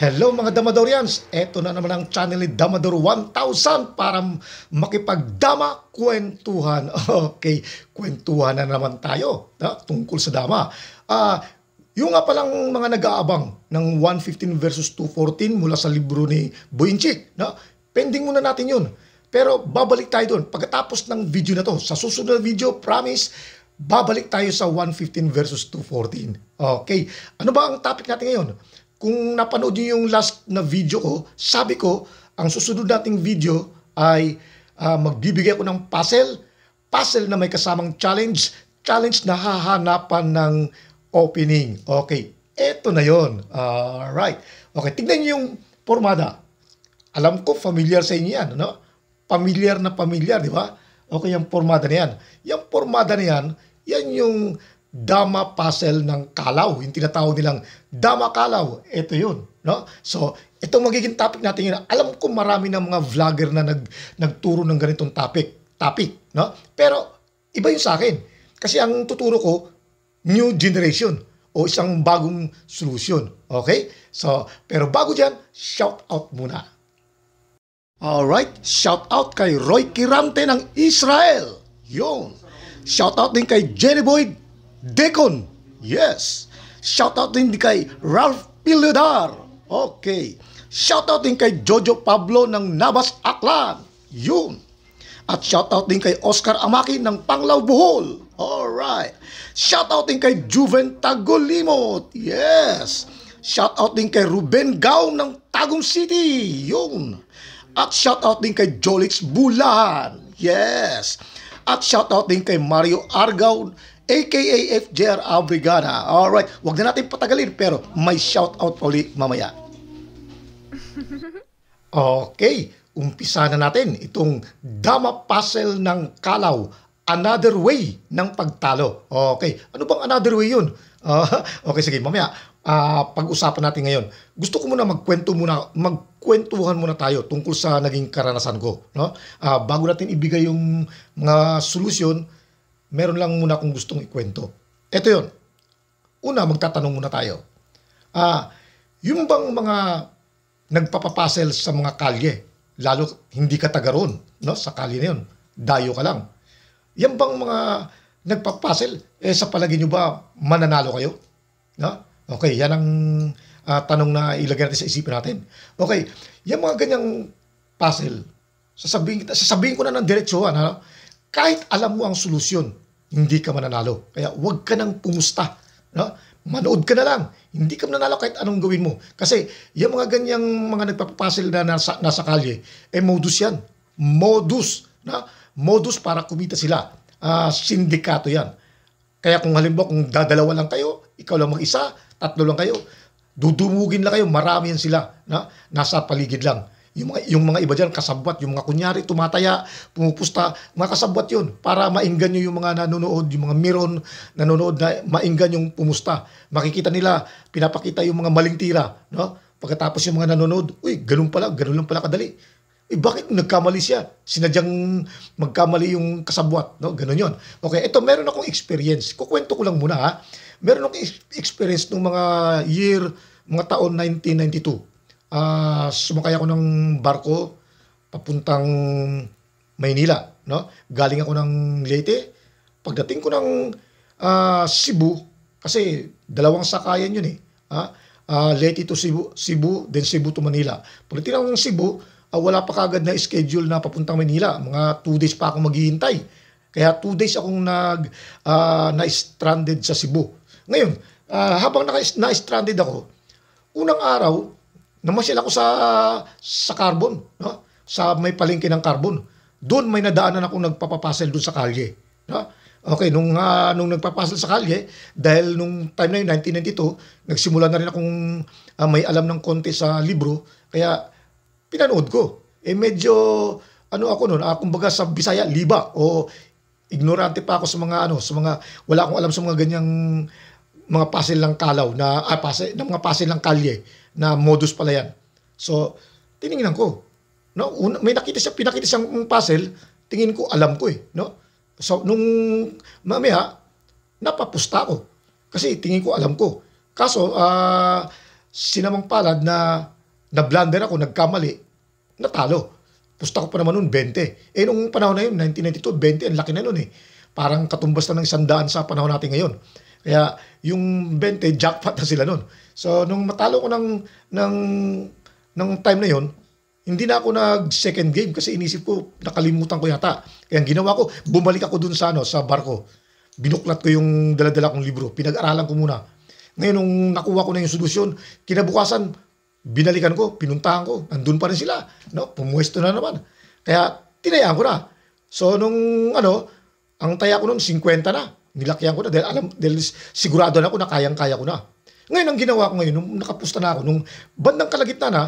Hello mga Damadorians! Ito na naman ang channel ni Damador 1000 para makipagdama kwentuhan. Okay, kwentuhan na naman tayo na, tungkol sa dama. Uh, yung nga palang mga nag-aabang ng 115 versus 214 mula sa libro ni Boyinchik, na, pending muna natin yun. Pero babalik tayo doon pagkatapos ng video na to. Sa susunod na video, promise, babalik tayo sa 115 versus 214. Okay, ano ba ang topic natin ngayon? Kung napanood niyo yung last na video ko, sabi ko, ang susunod nating video ay uh, magbibigay ako ng puzzle, puzzle na may kasamang challenge, challenge na hahanapan ng opening. Okay, eto na yon. Alright. Okay, tignan niyo yung formada. Alam ko, familiar sa inyo yan, no? Familiar na familiar, di ba? Okay, yung formada na yan. Yung formada na yan, yan yung Dama Puzzle ng Kalaw. Yung tinatawag nilang Dama Kalaw. Ito yun. No? So, itong magiging topic natin yun. Alam ko marami ng mga vlogger na nag, nagturo ng ganitong topic. Topic. No? Pero, iba yun sa akin. Kasi ang tuturo ko, new generation o isang bagong solusyon. Okay? So, pero bago dyan, shout out muna. Alright, shout out kay Roy Kirante ng Israel. Yun. Shout out din kay Jenny Boyd Deacon. Yes. Shout out din kay Ralph Piladar. Okay. Shout out din kay Jojo Pablo ng Nabas Aklan. Yun. At shout out din kay Oscar Amaki ng Panglaw Bohol. Alright. Shout out din kay Juven Tagolimot. Yes. Shout out din kay Ruben Gao ng Tagum City. Yun. At shout out din kay Jolix Bulahan. Yes. At shout out din kay Mario Argao aka FJR Abrigada. Alright, wag na natin patagalin pero may shoutout uli mamaya. Okay, umpisa na natin itong Dama Puzzle ng Kalaw, Another Way ng Pagtalo. Okay, ano bang another way yun? Uh, okay, sige, mamaya uh, pag-usapan natin ngayon. Gusto ko muna magkwento muna, magkwentuhan muna tayo tungkol sa naging karanasan ko. No? Uh, bago natin ibigay yung mga solusyon, meron lang muna akong gustong ikwento. Ito yon. Una, magtatanong muna tayo. Ah, yung bang mga nagpapapasel sa mga kalye, lalo hindi ka taga roon, no? sa kalye na yun, dayo ka lang. Yan bang mga nagpapasel, eh sa palagi nyo ba mananalo kayo? No? Okay, yan ang uh, tanong na ilagay natin sa isipin natin. Okay, yung mga ganyang puzzle, sasabihin, sasabihin ko na ng diretsyo, ano, kahit alam mo ang solusyon, hindi ka mananalo. Kaya huwag ka nang pumusta. No? Manood ka na lang. Hindi ka mananalo kahit anong gawin mo. Kasi yung mga ganyang mga nagpapapasil na nasa, nasa kalye, eh modus yan. Modus. Na? Modus para kumita sila. Uh, sindikato yan. Kaya kung halimbawa kung dadalawa lang kayo, ikaw lang mag-isa, tatlo lang kayo, dudumugin lang kayo, marami yan sila na nasa paligid lang. Yung mga, yung mga iba dyan, kasabwat, yung mga kunyari, tumataya, pumupusta, mga kasabwat yun. Para mainggan nyo yung mga nanonood, yung mga miron nanonood na mainggan yung pumusta. Makikita nila, pinapakita yung mga maling tira. No? Pagkatapos yung mga nanonood, uy, ganun pala, ganun lang pala kadali. Eh bakit nagkamali siya? Sinadyang magkamali yung kasabwat, no? Ganun 'yon. Okay, ito meron akong experience. Kukwento ko lang muna ha. Meron akong experience nung mga year, mga taon 1992 uh, sumakay ako ng barko papuntang Maynila, no? Galing ako ng Leyte. Pagdating ko ng uh, Cebu, kasi dalawang sakayan yun eh. Ha? Uh, Leyte to Cebu, Cebu, then Cebu to Manila. Pagdating ako ng Cebu, uh, wala pa kagad na schedule na papuntang Manila. Mga 2 days pa ako maghihintay. Kaya 2 days akong nag, uh, na-stranded sa Cebu. Ngayon, uh, habang naka-stranded ako, unang araw, Namasyal ako sa sa carbon, no? Sa may palengke ng carbon. Doon may nadaanan ako nagpapapasel doon sa kalye, no? Okay, nung uh, nung nagpapasal sa kalye, dahil nung time na yun, 1992, nagsimula na rin akong uh, may alam ng konti sa libro, kaya pinanood ko. Eh medyo, ano ako noon, uh, ah, kumbaga sa Bisaya, liba, o ignorante pa ako sa mga ano, sa mga, wala akong alam sa mga ganyang mga pasil ng kalaw, na, ah, pasil, ng mga pasil ng kalye na modus pala yan. So, tiningnan ko. No, una, may nakita siya, pinakita siyang puzzle, tingin ko alam ko eh, no? So, nung mamaya, napapusta ko. Kasi tingin ko alam ko. Kaso, uh, sinamang palad na na-blunder ako, nagkamali, natalo. Pusta ko pa naman noon, 20. Eh, nung panahon na yun, 1992, 20, ang laki na noon eh. Parang katumbas na ng isang daan sa panahon natin ngayon. Kaya, yung 20, jackpot na sila noon. So, nung matalo ko ng, ng, ng time na yon hindi na ako nag-second game kasi inisip ko, nakalimutan ko yata. Kaya ang ginawa ko, bumalik ako dun sa, ano, sa barko. Binuklat ko yung daladala kong libro. Pinag-aralan ko muna. Ngayon, nung nakuha ko na yung solusyon, kinabukasan, binalikan ko, pinuntahan ko, andun pa rin sila. No, pumuesto na naman. Kaya, tinayaan ko na. So, nung, ano, ang taya ko noon 50 na. Nilakyan ko na dahil, alam, dahil sigurado na ako na kayang-kaya ko na. Ngayon, ang ginawa ko ngayon, nung nakapusta na ako, nung bandang kalagitna na,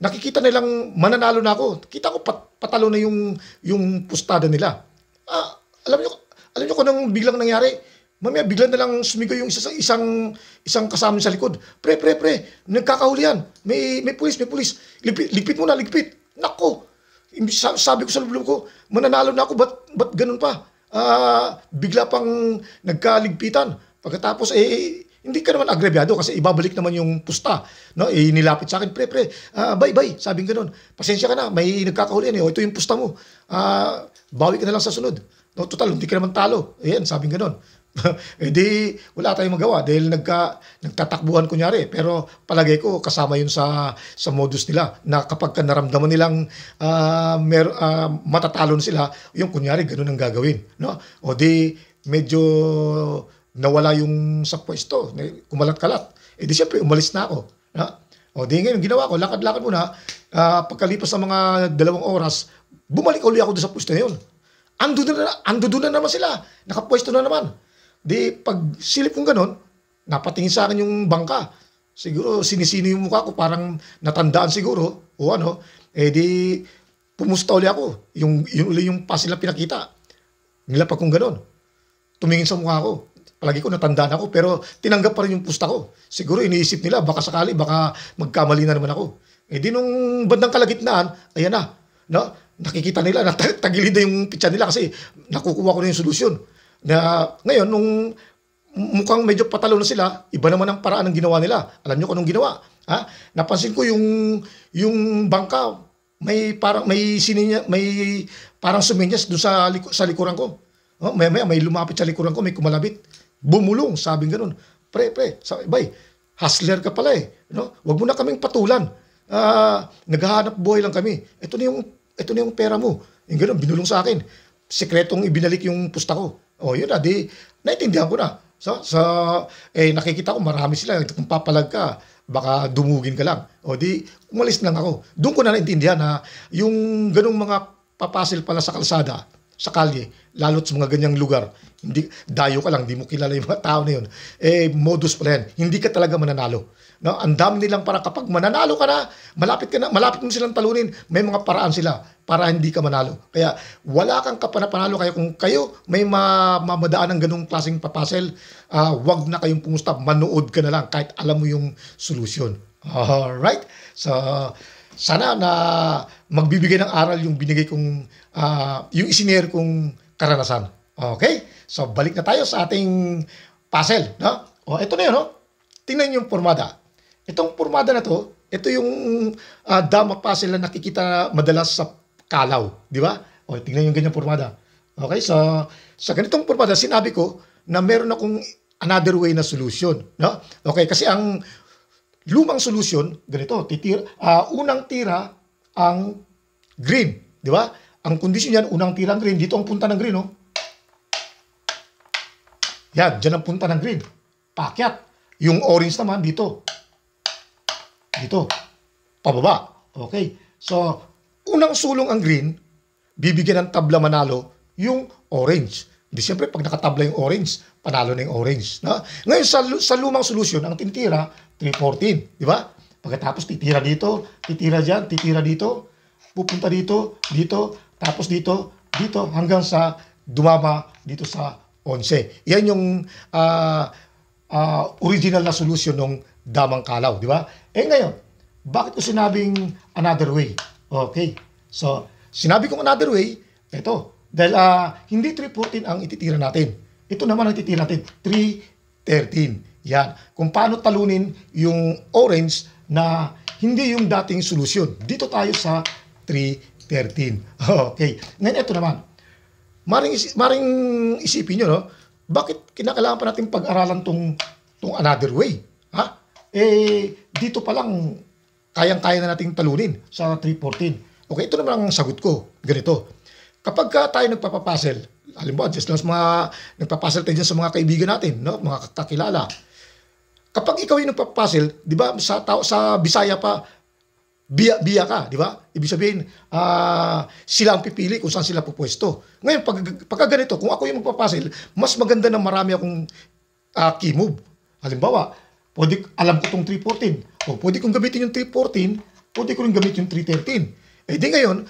nakikita nilang mananalo na ako. Kita ko pat, patalo na yung, yung pustada nila. Ah, alam nyo, alam nyo kung anong biglang nangyari? Mamaya bigla na lang sumigaw yung isang isang isang kasama sa likod. Pre, pre, pre, nagkakahuli yan. May may pulis, may pulis. Lipit, lipit mo na, ligpit. Nako. Sabi ko sa loob ko, mananalo na ako, ba't, ba't ganun pa? Ah, bigla pang nagkaligpitan. Pagkatapos, eh, hindi ka naman agrebyado kasi ibabalik naman yung pusta. No? Inilapit eh, sa akin, pre, pre, uh, bye, bye. Sabing ganun. Pasensya ka na, may nagkakahuli yan. Eh. O, ito yung pusta mo. Uh, bawi ka na lang sa sunod. No, total, hindi ka naman talo. Ayan, sabing ganun. eh di, wala tayong magawa dahil nagka, nagtatakbuhan kunyari. Pero palagay ko, kasama yun sa, sa modus nila na kapag ka naramdaman nilang uh, mer, uh, matatalon sila, yung kunyari, ganun ang gagawin. No? O di, medyo nawala yung sa pwesto, kumalat-kalat. Eh di syempre, umalis na ako. Na? O di ngayon, ginawa ko, lakad-lakad muna. Uh, pagkalipas ng mga dalawang oras, bumalik uli ako doon sa pwesto na yun. Ando na, ando doon na naman sila. Nakapwesto na naman. Di pag silip kong ganun, napatingin sa akin yung bangka. Siguro sinisino yung mukha ko, parang natandaan siguro. O ano, eh di pumusta uli ako. Yung, yung uli yung pass nila pinakita. Nilapag kong ganun. Tumingin sa mukha ko palagi ko natandaan ako, pero tinanggap pa rin yung pusta ko. Siguro iniisip nila, baka sakali, baka magkamali na naman ako. Eh di nung bandang kalagitnaan, ayan na, no? nakikita nila, natagilid na yung pitsa nila kasi nakukuha ko na yung solusyon. Na, ngayon, nung mukhang medyo patalo na sila, iba naman ang paraan ng ginawa nila. Alam nyo kung anong ginawa. Ha? Napansin ko yung, yung bangka, may parang may sininya, may parang suminyas do sa liko, sa likuran ko. Oh, may may may lumapit sa likuran ko, may kumalabit. Bumulong, sabing ganun. Pre, pre, sabi, bay, hustler ka pala eh. No? wag mo na kaming patulan. Uh, naghahanap buhay lang kami. Ito na yung, ito na yung pera mo. Yung ganun, binulong sa akin. Sekretong ibinalik yung pusta ko. O, oh, yun na, di, naintindihan ko na. Sa, sa, eh, nakikita ko marami sila. Kung papalag ka, baka dumugin ka lang. O oh, di, umalis lang ako. Doon ko na naintindihan na yung ganung mga papasil pala sa kalsada, sa kalye, lalo't sa mga ganyang lugar, hindi, dayo ka lang, hindi mo kilala yung mga tao na yun. Eh, modus pala yan. Hindi ka talaga mananalo. No, ang dami nilang para kapag mananalo ka na, malapit ka na, malapit mo silang talunin, may mga paraan sila para hindi ka manalo. Kaya wala kang kapanapanalo kayo kung kayo may ma mamadaan ng ganung klaseng papasel, uh, wag na kayong pumusta, manood ka na lang kahit alam mo yung solusyon. All right. So sana na magbibigay ng aral yung binigay kong uh, yung isinare kong karanasan. Okay? So, balik na tayo sa ating puzzle. No? O, ito na yun. No? Tingnan niyo yung pormada. Itong pormada na to, ito yung uh, dama puzzle na nakikita madalas sa kalaw. Di ba? O, tingnan yung ganyang pormada. Okay? So, sa ganitong pormada, sinabi ko na meron akong another way na solution. No? Okay? Kasi ang lumang solution, ganito, titira, uh, unang tira ang green. Di ba? Ang condition niyan, unang tira ang green. Dito ang punta ng green, no? Yan, dyan ang punta ng green. Pakyat. Yung orange naman, dito. Dito. Pababa. Okay. So, unang sulong ang green, bibigyan ng tabla manalo yung orange. Di siyempre, pag nakatabla yung orange, panalo na yung orange. No? Ngayon, sa, sa lumang solusyon, ang tintira, 314. Di ba? Pagkatapos, titira dito, titira dyan, titira dito, pupunta dito, dito, tapos dito, dito, hanggang sa dumama dito sa 11. Yan yung uh, uh, original na solution ng damang kalaw, di ba? Eh ngayon, bakit ko sinabing another way? Okay. So, sinabi kong another way, ito. Dahil uh, hindi 314 ang ititira natin. Ito naman ang ititira natin, 313. Yan. Kung paano talunin yung orange na hindi yung dating solusyon. Dito tayo sa 313. Okay. Ngayon, ito naman maring, maring isipin nyo, no? Bakit kinakailangan pa natin pag-aralan tong, tong another way? Ha? Eh, dito pa lang, kayang-kaya na nating talunin sa 314. Okay, ito naman ang sagot ko. Ganito. Kapag ka tayo nagpapapasel, halimbawa, just lang sa mga, nagpapasel tayo sa mga kaibigan natin, no? mga kakilala, kapag ikaw yung nagpapasel, di ba, sa, tao, sa Bisaya pa, biya, biya ka, di ba? Ibig sabihin, uh, sila ang pipili kung saan sila pupwesto. Ngayon, pag, pagka ganito, kung ako yung magpapasil, mas maganda na marami akong uh, key move. Halimbawa, pwede, alam ko itong 314. O pwede kong gamitin yung 314, pwede ko rin gamitin yung 313. Eh di ngayon,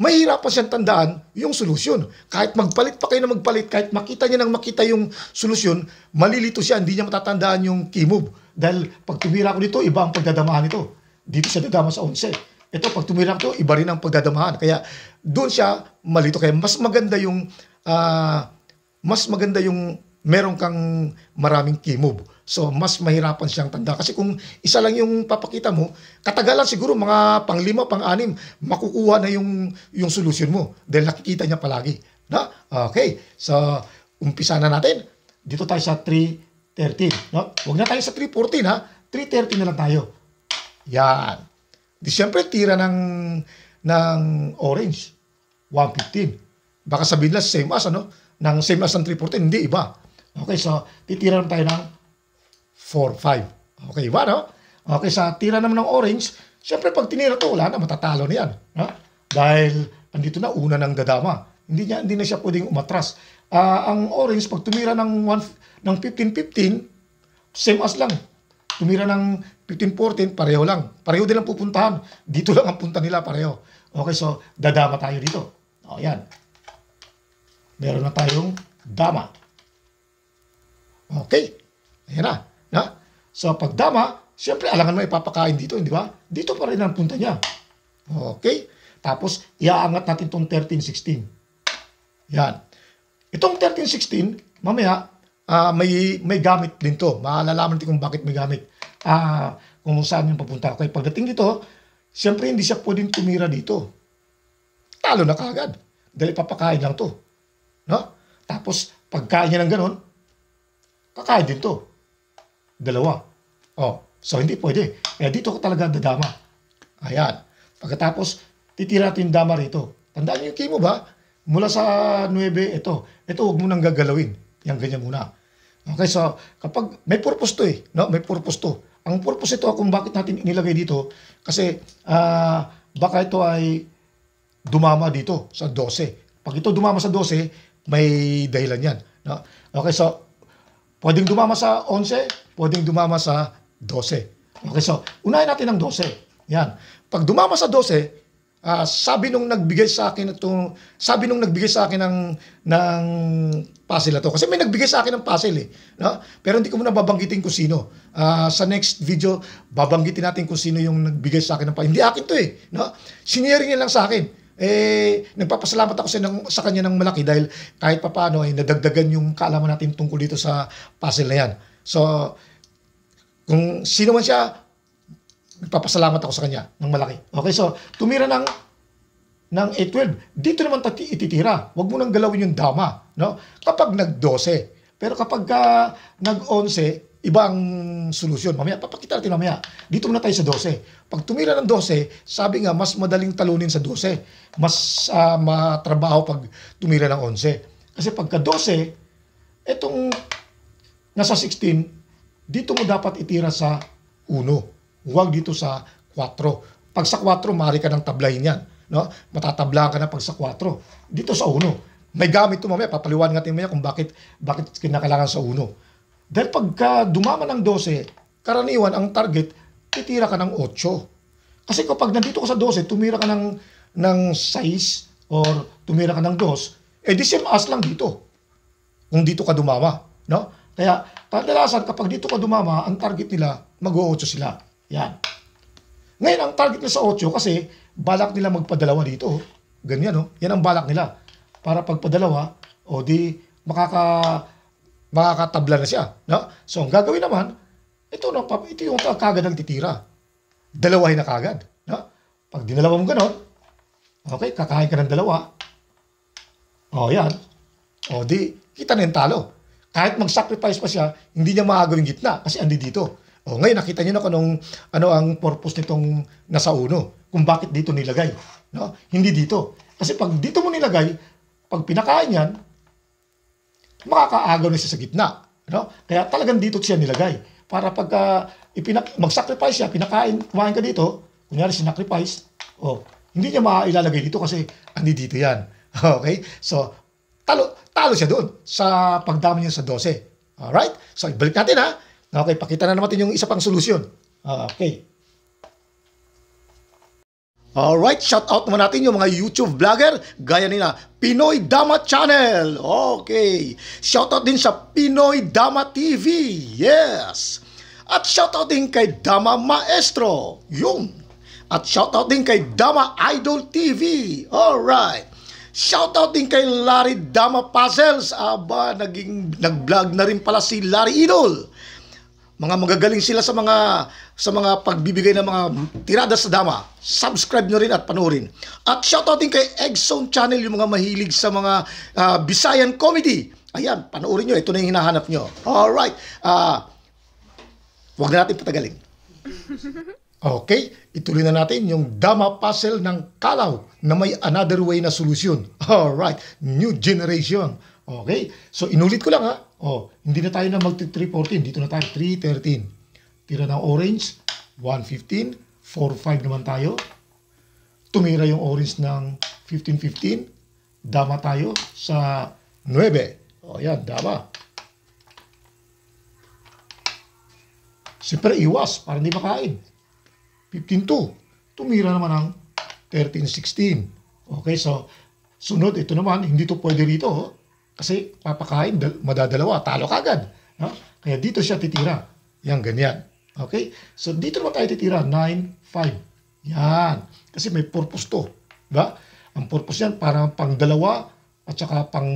mahirapan siyang tandaan yung solusyon. Kahit magpalit pa kayo na magpalit, kahit makita niya nang makita yung solusyon, malilito siya, hindi niya matatandaan yung key move. Dahil pag tumira ko nito, iba ang pagdadamaan nito dito siya dadama sa 11. Ito, pag tumira ko, iba rin ang pagdadamahan. Kaya doon siya malito. Kaya mas maganda yung, uh, mas maganda yung meron kang maraming key move. So, mas mahirapan siyang tanda. Kasi kung isa lang yung papakita mo, katagalan siguro mga panglima, pang-anim, makukuha na yung, yung solution mo. Dahil nakikita niya palagi. Na? Okay. So, umpisa na natin. Dito tayo sa 3.13. No? Huwag na tayo sa 3.14 ha. 3.30 na lang tayo. Yan. Di syempre, tira ng, ng orange. 115. Baka sabihin lang, same as, ano? Nang same as ng 314. Hindi, iba. Okay, so, titira naman tayo ng 45. Okay, iba, no? Okay, sa tira naman ng orange, syempre, pag tinira to, wala na, matatalo niyan. Ha? Dahil, andito na, una ng dadama. Hindi, niya, hindi na siya pwedeng umatras. Uh, ang orange, pag tumira ng, one, ng 15-15, same as lang, tumira ng 15-14, pareho lang. Pareho din ang pupuntahan. Dito lang ang punta nila, pareho. Okay, so dadama tayo dito. O, yan. Meron na tayong dama. Okay. Ayan na. na? So, pag dama, siyempre, alangan mo ipapakain dito, hindi ba? Dito pa rin ang punta niya. Okay. Tapos, iaangat natin itong 13-16. Yan. Itong 13-16, mamaya, uh, may, may gamit din to. Maalalaman natin kung bakit may gamit uh, kung saan yung papunta. Okay, pagdating dito, siyempre hindi siya pwedeng tumira dito. Talo na kagad. Dali papakain lang to. No? Tapos, pagkain niya ng ganun, kakain din to. Dalawa. Oh, so hindi pwede. Kaya dito ko talaga dadama. Ayan. Pagkatapos, titira natin dama rito. Tandaan niyo yung chemo ba? Mula sa 9, ito. Ito, huwag mo nang gagalawin. Yan, ganyan muna. Okay, so kapag may purpose to eh. No? May purpose to. Ang purpose ito kung bakit natin inilagay dito, kasi uh, baka ito ay dumama dito sa 12. Pag ito dumama sa 12, may dahilan yan. No? Okay, so pwedeng dumama sa 11, pwedeng dumama sa 12. Okay, so unahin natin ang 12. Yan. Pag dumama sa 12, Uh, sabi nung nagbigay sa akin ito, sabi nung nagbigay sa akin ng ng puzzle na kasi may nagbigay sa akin ng puzzle eh, no? Pero hindi ko muna babanggitin kung sino. Uh, sa next video babanggitin natin kung sino yung nagbigay sa akin ng puzzle. Hindi akin to eh, no? Siniyering niya lang sa akin eh nagpapasalamat ako sa, ng, sa kanya ng malaki dahil kahit papaano ay eh, nadagdagan yung kaalaman natin tungkol dito sa puzzle na yan. So kung sino man siya, nagpapasalamat ako sa kanya ng malaki. Okay, so tumira ng ng 812. Dito naman tati ititira. Huwag mo nang galawin yung dama, no? Kapag nag-12. Pero kapag uh, ah, nag-11, ibang solusyon. Mamaya, papakita natin mamaya. Dito muna tayo sa 12. Pag tumira ng 12, sabi nga, mas madaling talunin sa 12. Mas uh, matrabaho pag tumira ng 11. Kasi pagka 12, etong nasa 16, dito mo dapat itira sa 1. Huwag dito sa 4. Pag sa 4, mari ka ng tablay niyan. No? Matatablaan ka na pag sa 4. Dito sa 1. May gamit ito mamaya. Papaliwan natin mamaya kung bakit, bakit kinakailangan sa 1. Dahil pagka dumama ng 12, karaniwan ang target, titira ka ng 8. Kasi kapag nandito ka sa 12, tumira ka ng, ng 6 or tumira ka ng 2, eh di same as lang dito. Kung dito ka dumama. No? Kaya, kadalasan kapag dito ka dumama, ang target nila, mag-8 sila. Yan. Ngayon, ang target nila sa 8 kasi balak nila magpadalawa dito. Ganyan, no? Oh. Yan ang balak nila. Para pagpadalawa, o di makaka makakatabla na siya. No? So, ang gagawin naman, ito, no, ito yung kagad ang titira. Dalawahin na kagad. No? Pag dinalawa mo ganon, okay, kakain ka ng dalawa. O, yan. O, di, kita na yung talo. Kahit mag-sacrifice pa siya, hindi niya maagawin gitna kasi andi dito. O, oh, ngayon, nakita niyo na kung anong, ano ang purpose nitong nasa uno. Kung bakit dito nilagay. No? Hindi dito. Kasi pag dito mo nilagay, pag pinakain yan, makakaagaw na siya sa gitna. No? Kaya talagang dito siya nilagay. Para pag uh, ipinak- mag-sacrifice siya, pinakain, kumain ka dito, kunyari sinacrifice, oh, hindi niya mailalagay dito kasi hindi dito yan. Okay? So, talo, talo siya doon sa pagdami niya sa 12. Alright? So, ibalik natin ha. Okay, pakita na naman yung isa pang solusyon. Ah, okay. Alright, shout out naman natin yung mga YouTube vlogger gaya nila Pinoy Dama Channel. Okay. Shout out din sa Pinoy Dama TV. Yes. At shout out din kay Dama Maestro. Yung. At shout out din kay Dama Idol TV. Alright. Shout out din kay Larry Dama Puzzles. Aba, naging nag-vlog na rin pala si Larry Idol mga magagaling sila sa mga sa mga pagbibigay ng mga tirada sa dama. Subscribe nyo rin at panoorin. At shoutout din kay Eggzone Channel yung mga mahilig sa mga uh, Bisayan comedy. Ayan, panoorin nyo. Ito na yung hinahanap nyo. Alright. Uh, ah, huwag na natin patagalin. Okay, ituloy na natin yung Dama Puzzle ng Kalaw na may another way na solusyon. Alright, new generation. Okay, so inulit ko lang ha. Oh, hindi na tayo na mag-314. Dito na tayo, 313. Tira ng orange, 115. 45 naman tayo. Tumira yung orange ng 1515, Dama tayo sa 9. oh, yan, dama. Siyempre, iwas para hindi makain. 152. Tumira naman ang 1316. Okay, so, sunod, ito naman, hindi to pwede rito. Oh. Kasi papakain, madadalawa, talo ka No? Kaya dito siya titira. Yan, ganyan. Okay? So, dito naman tayo titira. 9, 5. Yan. Kasi may purpose to. Diba? Ang purpose yan, para pang dalawa at saka pang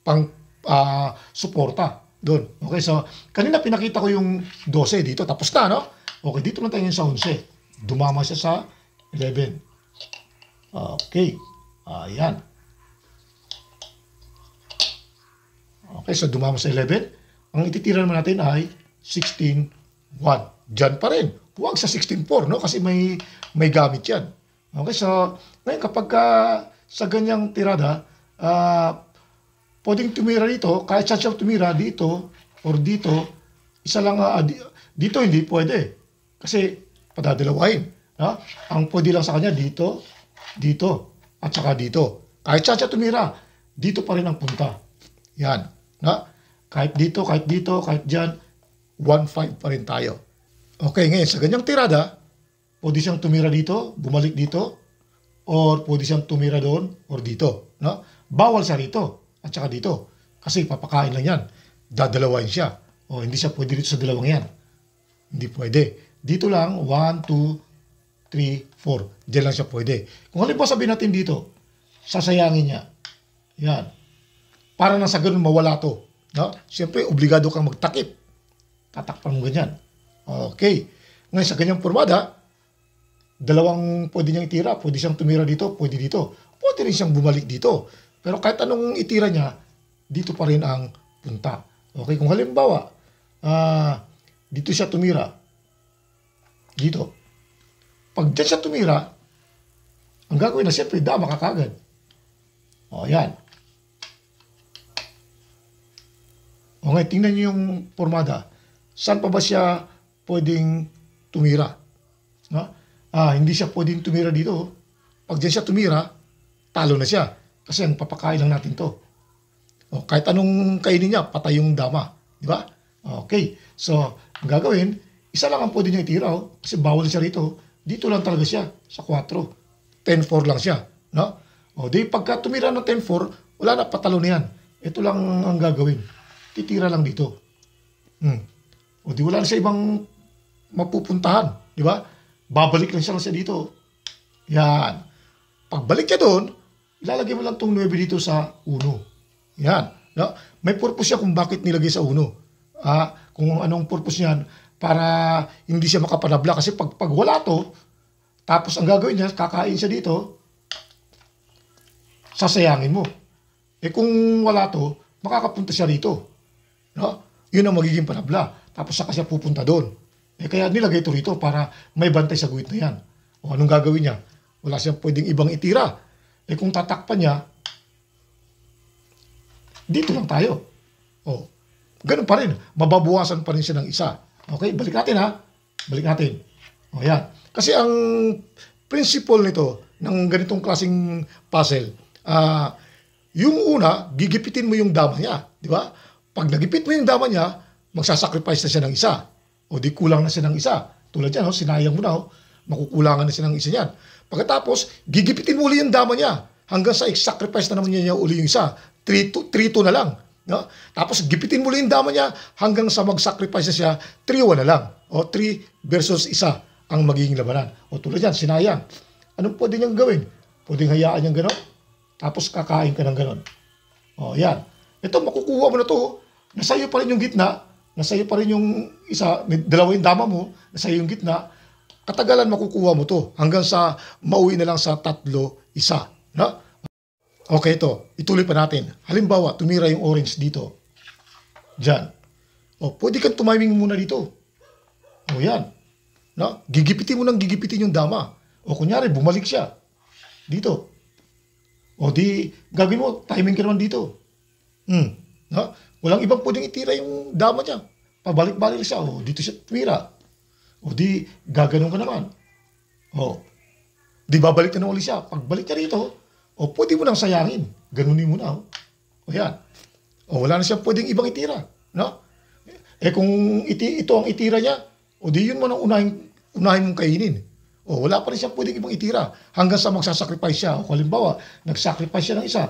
pang uh, suporta doon. Okay, so kanina pinakita ko yung 12 dito. Tapos na, no? Okay, dito na tayo sa 11. Dumama siya sa 11. Okay. Ayan. Okay, so dumamo sa 11. Ang ititira naman natin ay 16.1. Diyan pa rin. Huwag sa 16.4, no? Kasi may, may gamit yan. Okay, so ngayon kapag uh, sa ganyang tirada, uh, pwedeng tumira dito, kahit siya siya tumira dito or dito, isa lang, uh, dito hindi pwede. Kasi padadalawain. No? Ang pwede lang sa kanya dito, dito, at saka dito. Kahit siya siya tumira, dito pa rin ang punta. Yan. Na? Kahit dito, kahit dito, kahit dyan, 1-5 pa rin tayo. Okay, ngayon sa ganyang tirada, pwede siyang tumira dito, bumalik dito, or pwede siyang tumira doon or dito. No? Bawal siya rito at saka dito kasi papakain lang yan. Dadalawain siya. O hindi siya pwede dito sa dalawang yan. Hindi pwede. Dito lang, 1, 2, 3, 4. Diyan lang siya pwede. Kung halimbawa sabihin natin dito, sasayangin niya. Yan para na sa ganun mawala to. No? Siyempre, obligado kang magtakip. Tatakpan mo ganyan. Okay. Ngayon, sa ganyang formada, dalawang pwede niyang itira. Pwede siyang tumira dito, pwede dito. Pwede rin siyang bumalik dito. Pero kahit anong itira niya, dito pa rin ang punta. Okay, kung halimbawa, uh, dito siya tumira. Dito. Pag dyan siya tumira, ang gagawin na siyempre, dama ka kagad. O, yan. O ngayon, tingnan niyo yung pormada. Saan pa ba siya pwedeng tumira? No? Ah, hindi siya pwedeng tumira dito. Pag diyan siya tumira, talo na siya. Kasi ang papakain lang natin to. O, oh, kahit anong kainin niya, patay yung dama. Di ba? Okay. So, ang gagawin, isa lang ang pwede niya itira. Oh, kasi bawal siya rito. Dito lang talaga siya. Sa 4. 10-4 lang siya. No? O, oh, di pagka tumira ng 10-4, wala na, patalo na yan. Ito lang ang gagawin titira lang dito. Hmm. O di wala na siya ibang mapupuntahan. Di ba? Babalik lang siya lang siya dito. Yan. Pagbalik niya doon, ilalagay mo lang tong 9 dito sa 1. Yan. No? May purpose siya kung bakit nilagay sa 1. Ah, kung anong purpose niyan para hindi siya makapanabla. Kasi pag, pag wala to, tapos ang gagawin niya, kakain siya dito, sasayangin mo. Eh kung wala to, makakapunta siya dito. No? Yun ang magiging parabla. Tapos saka siya pupunta doon. Eh, kaya nilagay ito rito para may bantay sa guhit na yan. O anong gagawin niya? Wala siyang pwedeng ibang itira. Eh kung tatakpan niya, dito lang tayo. O, ganun pa rin. Mababuwasan pa rin siya ng isa. Okay, balik natin ha. Balik natin. O yan. Kasi ang principle nito ng ganitong klaseng puzzle, uh, yung una, gigipitin mo yung dama niya. Di ba? Pag nagipit mo yung dama niya, magsasacrifice na siya ng isa. O di kulang na siya ng isa. Tulad yan, oh, sinayang mo na, oh, makukulangan na siya ng isa niyan. Pagkatapos, gigipitin mo uli yung dama niya hanggang sa i-sacrifice na naman niya, niya uli yung isa. 3-2 na lang. No? Tapos gipitin mo uli yung dama niya hanggang sa mag-sacrifice na siya, 3-1 na lang. O 3 versus isa ang magiging labanan. O tulad yan, sinayang. Anong pwede niyang gawin? Pwede hayaan niyang gano'n, tapos kakain ka ng gano'n. O, yan. Ito, makukuha mo na to. Oh nasa iyo pa rin yung gitna, nasa iyo pa rin yung isa, may dalawa yung dama mo, nasa iyo yung gitna, katagalan makukuha mo to hanggang sa mauwi na lang sa tatlo, isa. No? Okay ito, ituloy pa natin. Halimbawa, tumira yung orange dito. Diyan. O, oh, pwede kang tumiming muna dito. O oh, yan. No? Gigipitin mo nang gigipitin yung dama. O kunyari, bumalik siya. Dito. O di, gagawin mo, timing ka naman dito. Hmm. No? Walang ibang pwedeng itira yung dama niya. Pabalik-balik siya. O, oh, dito siya twira. O, oh, di gaganon ka naman. O, oh, di babalik na ulit siya. Pagbalik ka rito, o, pwede mo nang sayangin. Ganunin mo na. O, o yan. O, wala na siya pwedeng ibang itira. No? Eh, kung iti, ito ang itira niya, o di yun mo nang unahin, unahin mong kainin. O, wala pa rin siya pwedeng ibang itira hanggang sa magsasacrifice siya. O, halimbawa, nagsacrifice siya ng isa.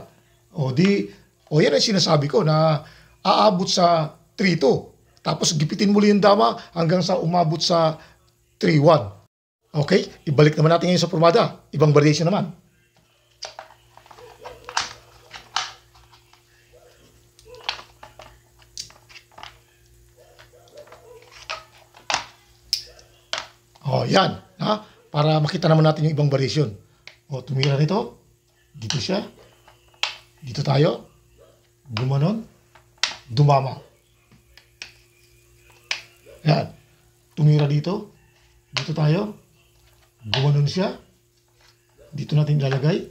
O, di, o yan ang sinasabi ko na aabot sa 3-2. Tapos gipitin muli yung dama hanggang sa umabot sa 3-1. Okay? Ibalik naman natin ngayon sa formada. Ibang variation naman. Oh, yan. Ha? Para makita naman natin yung ibang variation. O, oh, tumira nito. Dito siya. Dito tayo. Gumanon dumama. Yan. Tumira dito. Dito tayo. Gumanon siya. Dito natin lalagay.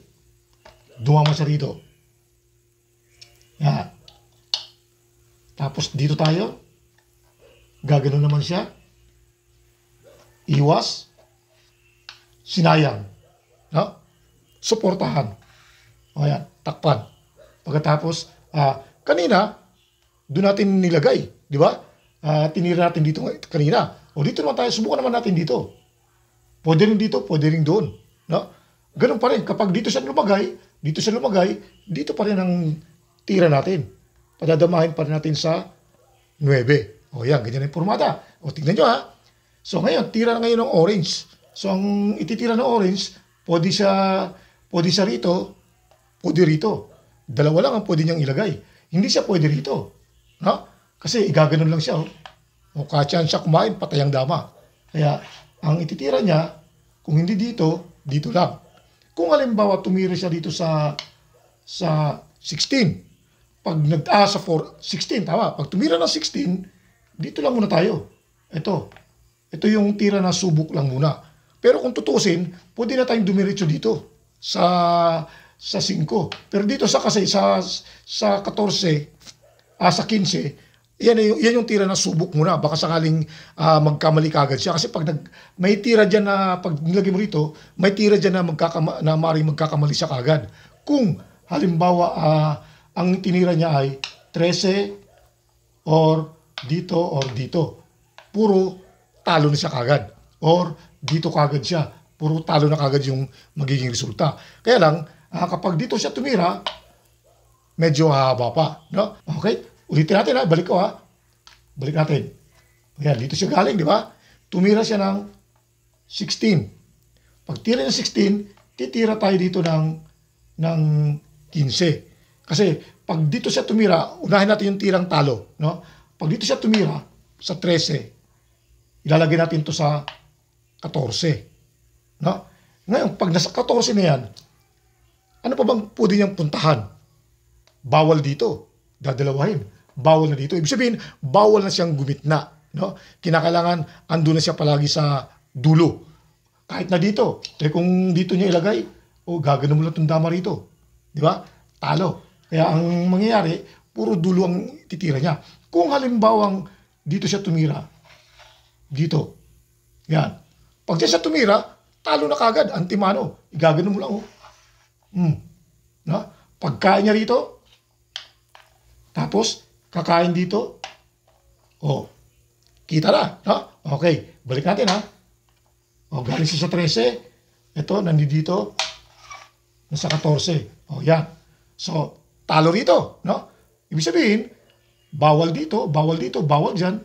Dumama siya dito. Yan. Tapos dito tayo. Gaganon naman siya. Iwas. Sinayang. No? Suportahan. O yan. Takpan. Pagkatapos, ah, kanina, doon natin nilagay, di ba? Uh, tinira natin dito kanina. O dito naman tayo, subukan naman natin dito. Pwede rin dito, pwede rin doon. No? Ganun pa rin. Kapag dito siya lumagay, dito siya lumagay, dito pa rin ang tira natin. Padadamahin pa rin natin sa 9. O yan, ganyan ang formata. O tignan nyo ha. So ngayon, tira na ngayon ng orange. So ang ititira ng orange, pwede siya, pwede siya rito, pwede rito. Dalawa lang ang pwede niyang ilagay. Hindi siya pwede rito. No? Kasi igaganon lang siya. Oh. O katsyan siya kumain, patay ang dama. Kaya ang ititira niya, kung hindi dito, dito lang. Kung halimbawa tumira siya dito sa sa 16, pag nag-ah, sa 4, 16, tama. Pag tumira ng 16, dito lang muna tayo. Ito. Ito yung tira na subok lang muna. Pero kung tutusin, pwede na tayong dumiretso dito sa sa 5. Pero dito sa kasi sa sa 14, uh, sa 15, yan yung, yan yung tira na subok muna. Baka sakaling uh, magkamali kagad siya. Kasi pag nag, may tira dyan na, pag nilagay mo rito, may tira dyan na, magkakama, na maaaring magkakamali siya kagad. Kung halimbawa uh, ang tinira niya ay 13 or dito or dito. Puro talo na siya kagad. Or dito kagad siya. Puro talo na kagad yung magiging resulta. Kaya lang, uh, kapag dito siya tumira, medyo haba pa. No? Okay? Ulitin natin ha. Balik ko ha. Balik natin. Ayan, dito siya galing, di ba? Tumira siya ng 16. Pag tira ng 16, titira tayo dito ng, ng 15. Kasi pag dito siya tumira, unahin natin yung tirang talo. No? Pag dito siya tumira, sa 13, ilalagay natin to sa 14. No? Ngayon, pag nasa 14 na yan, ano pa bang pwede niyang puntahan? bawal dito. Dadalawahin. Bawal na dito. Ibig sabihin, bawal na siyang gumitna. No? Kinakailangan, ando na siya palagi sa dulo. Kahit na dito. Eh kung dito niya ilagay, o oh, gagano mo lang itong dama rito. Di ba? Talo. Kaya ang mangyayari, puro dulo ang titira niya. Kung halimbawang dito siya tumira, dito, yan. Pag siya tumira, talo na kagad, antimano. Igagano mo lang, oh. Mm. Na? Pagkain niya rito, tapos, kakain dito. Oh, kita na. No? Okay, balik natin ha. Oh, galing siya sa 13. Ito, nandito. Nasa 14. Oh, yan. So, talo rito. No? Ibig sabihin, bawal dito, bawal dito, bawal dyan.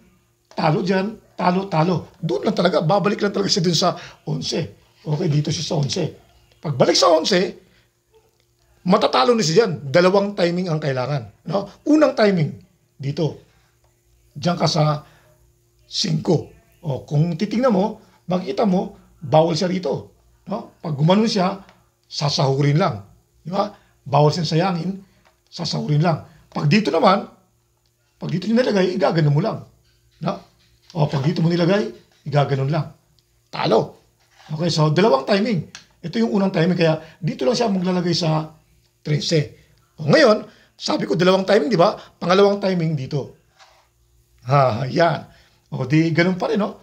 Talo dyan, talo, talo. Doon lang talaga, babalik lang talaga siya dun sa 11. Okay, dito siya sa 11. Pagbalik sa 11, matatalo ni si Jan. Dalawang timing ang kailangan. No? Unang timing, dito. Diyan ka sa 5. O, kung titingnan mo, makita mo, bawal siya rito. No? Pag gumanon siya, sasahurin lang. Di ba? Bawal siyang sayangin, sasahurin lang. Pag dito naman, pag dito nilagay, igaganon mo lang. No? O, pag dito mo nilagay, igaganon lang. Talo. Okay, so dalawang timing. Ito yung unang timing. Kaya dito lang siya maglalagay sa 13. O ngayon, sabi ko dalawang timing, di ba? Pangalawang timing dito. Ha, yan. O di ganun pa rin, no?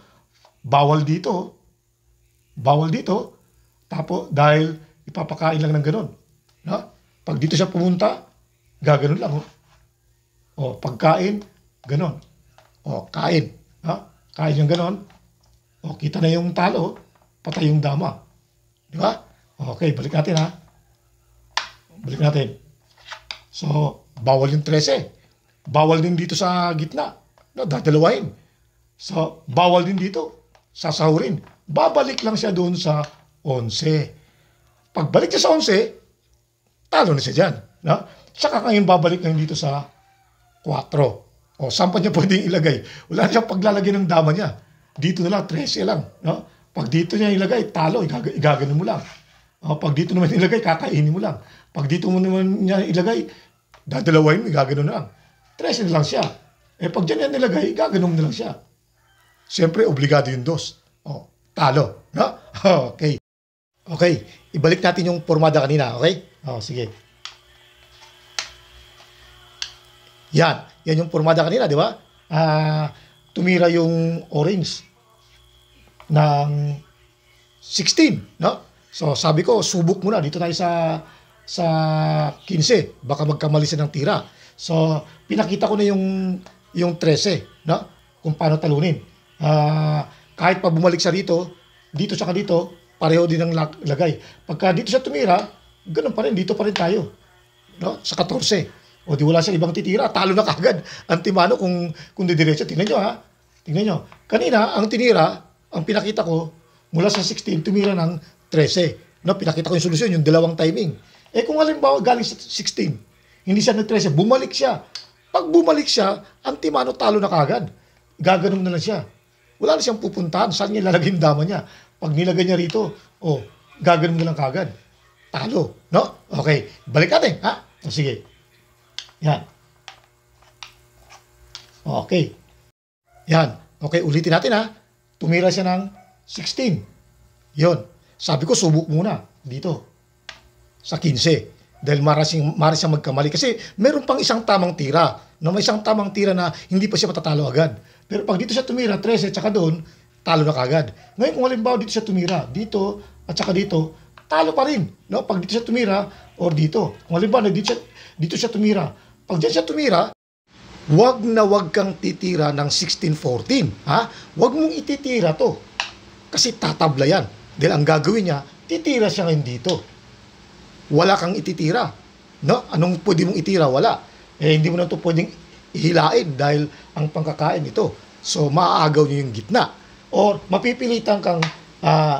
Bawal dito. Bawal dito. Tapo dahil ipapakain lang ng ganun. No? Pag dito siya pumunta, gaganon lang. Oh. O pagkain, ganun. O kain. Ha? Kain yung ganun. O kita na yung talo, patay yung dama. Di ba? Okay, balik natin ha. Balik natin. So, bawal yung 13. Bawal din dito sa gitna. No, dadalawain. So, bawal din dito. Sasahurin. Babalik lang siya doon sa 11. Pagbalik niya sa 11, talo na siya dyan. No? Tsaka ngayon babalik lang dito sa 4. O, saan pa niya pwedeng ilagay? Wala na siyang paglalagay ng dama niya. Dito na lang, 13 lang. No? Pag dito niya ilagay, talo, igag igagano mo lang. O, pag dito naman ilagay, kakainin mo lang. Pag dito mo naman niya ilagay, dadalawain mo, gagano na lang. 13 lang siya. Eh pag dyan yan nilagay, gaganon na lang siya. Siyempre, obligado yung dos. O, oh, talo. No? Okay. Okay, ibalik natin yung formada kanina, okay? O, oh, sige. Yan. Yan yung formada kanina, di ba? Uh, tumira yung orange ng 16, no? So, sabi ko, subok muna. Dito tayo sa sa 15. Baka magkamali siya ng tira. So, pinakita ko na yung, yung 13, no? kung paano talunin. Uh, kahit pa bumalik siya rito, dito siya dito, pareho din ang lagay. Pagka dito siya tumira, ganun pa rin, dito pa rin tayo. No? Sa 14. O di wala siya ibang titira, talo na kagad. Ang timano kung, kung didiretso, tingnan niyo ha. Tingnan nyo. Kanina, ang tinira, ang pinakita ko, mula sa 16, tumira ng 13. No, pinakita ko yung solusyon, yung dalawang timing. Eh kung halimbawa galing sa 16, hindi siya nag-13, bumalik siya. Pag bumalik siya, ang timano talo na kagad. Gaganom na lang siya. Wala na siyang pupuntahan. Saan niya lalagay yung dama niya? Pag nilagay niya rito, oh, gaganom na lang kagad. Talo. No? Okay. Balik natin. Ha? O, oh, sige. Yan. Okay. Yan. Okay, ulitin natin ha. Tumira siya ng 16. Yon. Sabi ko, subok muna dito sa 15 dahil marasing maras siyang magkamali. Kasi meron pang isang tamang tira na may isang tamang tira na hindi pa siya matatalo agad. Pero pag dito siya tumira, 13, tsaka doon, talo na kagad. Ngayon kung halimbawa dito siya tumira, dito at saka dito, talo pa rin. No? Pag dito siya tumira or dito. Kung halimbawa dito siya, dito siya tumira, pag dyan siya tumira, wag na wag kang titira ng 16-14. Ha? Wag mong ititira to. Kasi tatabla yan. Dahil ang gagawin niya, titira siya ngayon dito wala kang ititira. No? Anong pwede mong itira? Wala. Eh, hindi mo na ito pwedeng ihilain dahil ang pangkakain ito. So, maaagaw niyo yung gitna. Or, mapipilitan kang uh,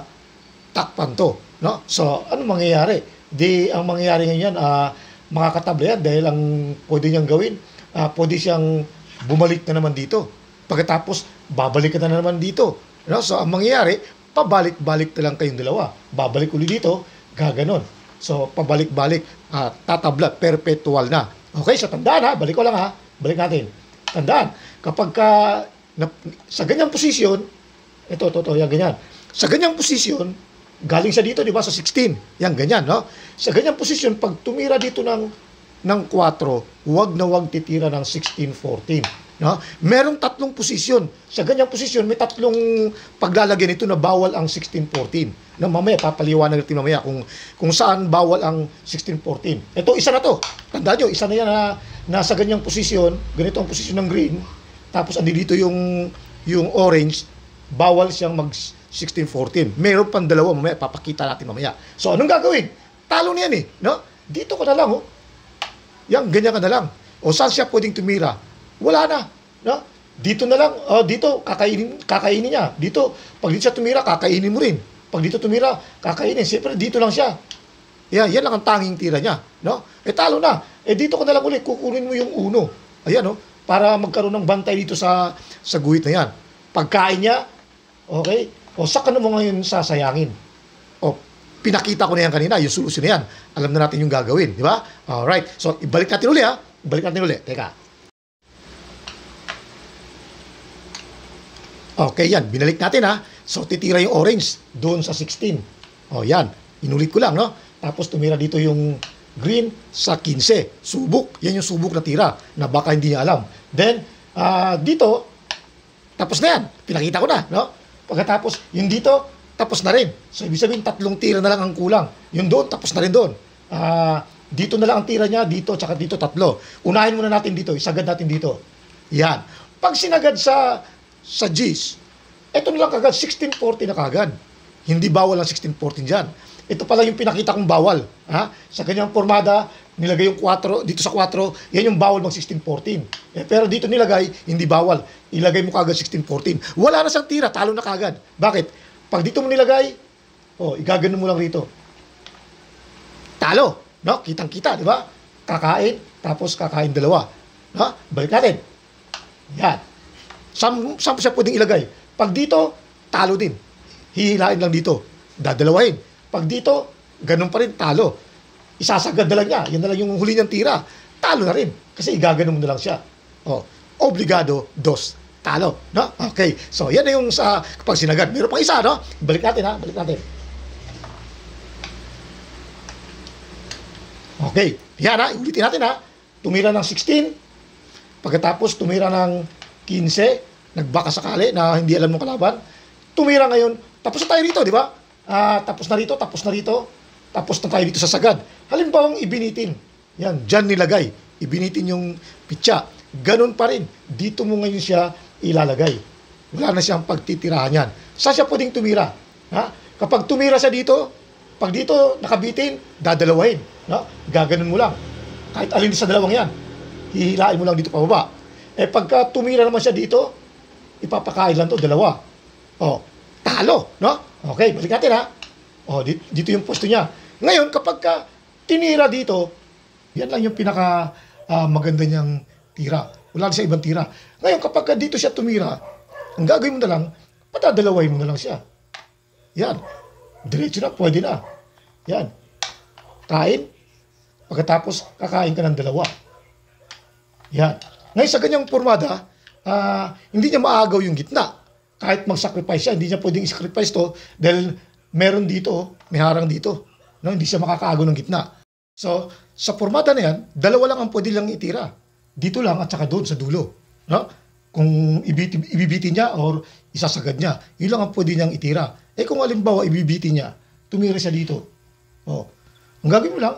takpan to. No? So, ano mangyayari? Di, ang mangyayari ngayon, uh, ah, makakatabla yan dahil ang pwede niyang gawin, uh, pwede siyang bumalik na naman dito. Pagkatapos, babalik ka na naman dito. No? So, ang mangyayari, pabalik-balik na lang kayong dalawa. Babalik uli dito, gaganon. So, pabalik-balik, uh, tatabla, perpetual na. Okay, so tandaan ha, balik ko lang ha, balik natin. Tandaan, kapag ka, na, sa ganyang posisyon, ito, ito, ito, yan, ganyan. Sa ganyang posisyon, galing sa dito, di ba, sa 16, yan, ganyan, no? Sa ganyang posisyon, pag tumira dito ng, ng 4, wag na wag titira ng 16, 14. No? Merong tatlong posisyon. Sa ganyang posisyon, may tatlong paglalagay nito na bawal ang 1614. Na mamaya, papaliwanag natin mamaya kung, kung saan bawal ang 1614. Ito, isa na to. Tanda nyo, isa na yan na nasa ganyang posisyon. Ganito ang posisyon ng green. Tapos, andi dito yung, yung orange. Bawal siyang mag 1614. Meron pang dalawa mamaya, papakita natin mamaya. So, anong gagawin? Talo niyan eh. No? Dito ko na lang, oh. Yan, ganyan ka na lang. O saan siya pwedeng tumira? wala na. No? Dito na lang, oh, dito, kakainin, kakainin niya. Dito, pag dito siya tumira, kakainin mo rin. Pag dito tumira, kakainin. Siyempre, dito lang siya. Yeah, yan lang ang tanging tira niya. No? E talo na. E dito ko na lang ulit, kukunin mo yung uno. Ayan, no? Para magkaroon ng bantay dito sa, sa guhit na yan. Pagkain niya, okay? O saka na mo ngayon sasayangin. O pinakita ko na yan kanina, yung solusyon na yan. Alam na natin yung gagawin, di ba? Alright, so ibalik natin uli ha. Ibalik natin uli. Teka. Okay, yan. Binalik natin ha. So, titira yung orange doon sa 16. O, yan. Inulit ko lang, no? Tapos tumira dito yung green sa 15. Subok. Yan yung subok na tira na baka hindi niya alam. Then, uh, dito, tapos na yan. Pinakita ko na, no? Pagkatapos, yung dito, tapos na rin. So, ibig sabihin, tatlong tira na lang ang kulang. Yung doon, tapos na rin doon. Ah... Uh, dito na lang ang tira niya, dito, tsaka dito, tatlo. Unahin muna natin dito, isagad natin dito. Yan. Pag sinagad sa sa G's, ito na lang kagad, 1640 na kagad. Hindi bawal ang 1640 dyan. Ito pala yung pinakita kong bawal. Ha? Sa kanyang formada, nilagay yung 4, dito sa 4, yan yung bawal mag 1614. Eh, pero dito nilagay, hindi bawal. Ilagay mo kagad 1614. Wala na siyang tira, talo na kagad. Bakit? Pag dito mo nilagay, oh, igagano mo lang rito. Talo. No? Kitang-kita, di ba? Kakain, tapos kakain dalawa. No? Balik natin. Yan. Saan, saan siya pwedeng ilagay? Pag dito, talo din. Hihilain lang dito. Dadalawahin. Pag dito, ganun pa rin, talo. Isasagad na lang niya. Yan na lang yung huli niyang tira. Talo na rin. Kasi igaganon mo na lang siya. Oh, obligado, dos. Talo. No? Okay. So, yan na yung sa kapag sinagad. Meron pang isa, no? Balik natin, ha? Balik natin. Okay. Yan, ha? Ulitin natin, ha? Tumira ng 16. Pagkatapos, tumira ng 15 nagbaka sakali na hindi alam mong kalaban, tumira ngayon, tapos na tayo rito, di ba? Uh, tapos na rito, tapos na rito, tapos na tayo dito sa sagad. Halimbawang ibinitin, yan, dyan nilagay, ibinitin yung pitsa, ganun pa rin, dito mo ngayon siya ilalagay. Wala na siyang pagtitirahan yan. Saan siya pwedeng tumira? Ha? Kapag tumira siya dito, pag dito nakabitin, dadalawahin. No? Gaganon mo lang. Kahit alin sa dalawang yan, hihilain mo lang dito pababa. Eh pagka tumira naman siya dito, ipapakailan to dalawa. Oh, talo, no? Okay, balik natin ha. Oh, dito, dito yung posto niya. Ngayon, kapag ka tinira dito, yan lang yung pinaka uh, maganda niyang tira. Wala sa ibang tira. Ngayon, kapag ka dito siya tumira, ang gagawin mo na lang, patadalaway mo na lang siya. Yan. Diretso na, pwede na. Yan. Kain. Pagkatapos, kakain ka ng dalawa. Yan. Ngayon, sa ganyang formada, uh, hindi niya maagaw yung gitna. Kahit mag-sacrifice siya, hindi niya pwedeng i sacrifice to dahil meron dito, may harang dito. No, hindi siya makakaagaw ng gitna. So, sa formata na yan, dalawa lang ang pwede lang itira. Dito lang at saka doon sa dulo. No? Kung ibiti, ibibiti niya or isasagad niya, yun lang ang pwede niyang itira. Eh kung alimbawa ibibiti niya, tumira siya dito. Oh. Ang gagawin mo lang,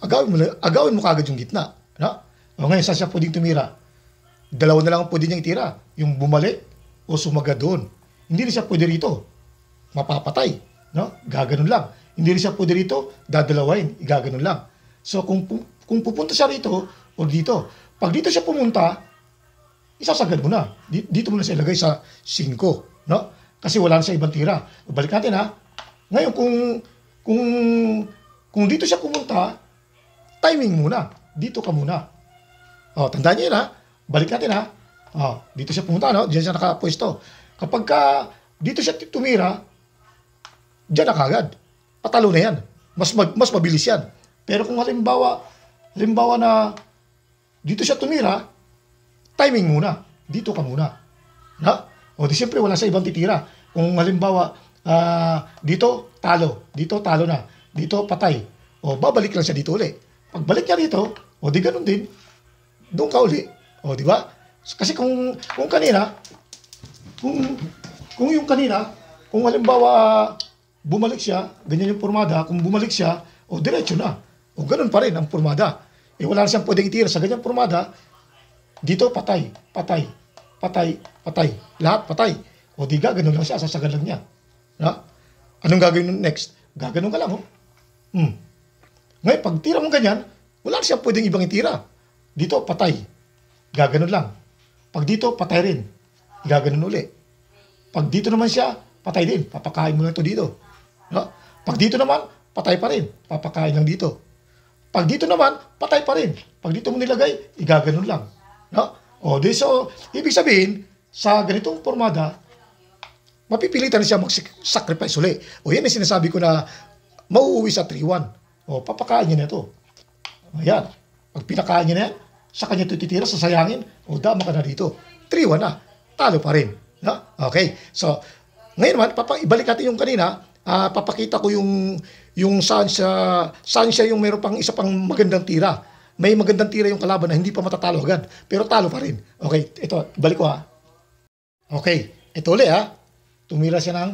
agawin mo, agawin mo kagad yung gitna. No? O ngayon, saan siya pwedeng tumira? Dalawa na lang pwede niyang itira. Yung bumalik o sumaga doon. Hindi rin siya pwede rito. Mapapatay. No? Gaganon lang. Hindi rin siya pwede rito, dadalawain. Gaganon lang. So kung, kung pupunta siya rito o dito, pag dito siya pumunta, isasagad mo na. Dito mo na siya ilagay sa 5. No? Kasi wala na siya ibang tira. Balik natin ha. Ngayon, kung, kung, kung dito siya pumunta, timing muna. Dito ka muna. Oh, tandaan niyo yun ha. Balik natin ha. Oh, dito siya pumunta, no? Diyan siya nakapwesto. Kapag ka, dito siya tumira, diyan na kagad. Patalo na yan. Mas, mag, mas mabilis yan. Pero kung halimbawa, halimbawa na dito siya tumira, timing muna. Dito ka muna. Na? O di siyempre, wala sa ibang titira. Kung halimbawa, uh, dito, talo. Dito, talo na. Dito, patay. O babalik lang siya dito uli. Pagbalik niya dito, o di ganun din, doon ka uli. O, di ba? Kasi kung, kung kanina, kung, kung yung kanina, kung halimbawa, bumalik siya, ganyan yung formada, kung bumalik siya, o diretso na. O ganun pa rin ang formada. E wala na siyang pwedeng itira sa ganyang formada, dito patay, patay, patay, patay. Lahat patay. O di gaganon lang siya, sasagan lang niya. Na? Anong gagawin next? Gaganon ka lang, oh. Hmm. Ngayon, pag tira mo ganyan, wala siyang pwedeng ibang itira. Dito, patay. Gaganon lang. Pag dito, patay rin. Gaganon uli. Pag dito naman siya, patay din. Papakain mo na to dito. No? Pag dito naman, patay pa rin. Papakain lang dito. Pag dito naman, patay pa rin. Pag dito mo nilagay, igaganon lang. No? O, di so, ibig sabihin, sa ganitong formada, mapipilitan na siya mag-sacrifice uli. O yan ang sinasabi ko na mauuwi sa 3-1. O, papakain niya na ito. Ayan. Pag pinakain niya na yan, sa kanya ito titira, sasayangin, o oh, dama ka na dito. 3 na. Talo pa rin. No? Okay. So, ngayon man, papa, ibalik natin yung kanina, uh, papakita ko yung yung saan siya, saan siya yung meron pang isa pang magandang tira. May magandang tira yung kalaban na hindi pa matatalo agad, pero talo pa rin. Okay, ito, ibalik ko ha. Okay, ito ulit ha. Tumira siya ng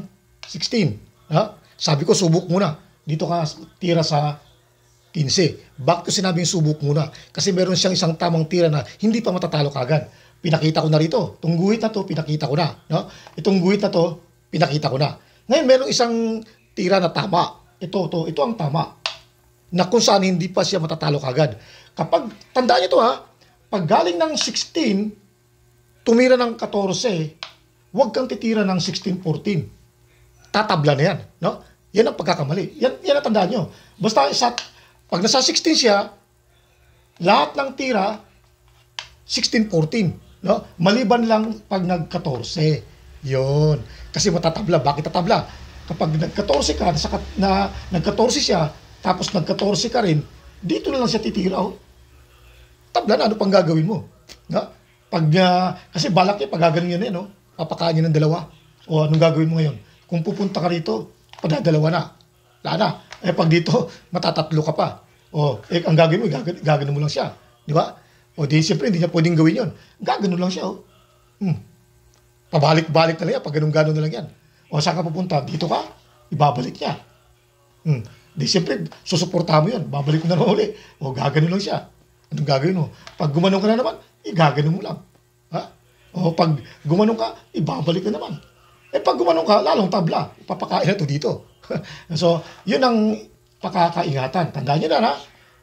16. Ha? Sabi ko, subok muna. Dito ka tira sa 15. Back to sinabing subok muna. Kasi meron siyang isang tamang tira na hindi pa matatalo kagad. Pinakita ko na rito. Itong guhit na to, pinakita ko na. No? Itong guhit na to, pinakita ko na. Ngayon, meron isang tira na tama. Ito, to, ito ang tama. Na kung saan hindi pa siya matatalo kagad. Kapag, tandaan niyo to ha, pag galing ng 16, tumira ng 14, huwag kang titira ng 16-14. Tatabla na yan. No? Yan ang pagkakamali. Yan, yan ang tandaan nyo. Basta sa pag nasa 16 siya, lahat ng tira, 16-14. No? Maliban lang pag nag-14. Yun. Kasi matatabla. Bakit tatabla? Kapag nag-14 ka, nasa, na, nag-14 siya, tapos nag-14 ka rin, dito na lang siya titira. Oh. Tabla na, ano pang gagawin mo? No? Pag, uh, kasi balak niya, pag gagaling yan eh, no? papakain niya ng dalawa. O anong gagawin mo ngayon? Kung pupunta ka rito, padadalawa na. Lala. Eh pag dito, matatatlo ka pa. O, oh, eh, ang gagawin mo, gag- gagano mo lang siya. Di ba? O oh, di, siyempre, hindi niya pwedeng gawin yon. Gagano lang siya, Oh. Hmm. Pabalik-balik na lang yan, pag ganun gano na lang yan. O, oh, saan ka pupunta? Dito ka? Ibabalik niya. Hmm. Di, siyempre, susuporta mo yun. Babalik ko na lang uli. O, gagano lang siya. Anong gagawin mo? Pag gumanong ka na naman, igagano mo lang. Ha? O, pag gumanong ka, ibabalik na naman. Eh, pag gumanong ka, lalong tabla. Papakain na to dito. so, yun ang pakakaingatan. Tandaan nyo na, ha?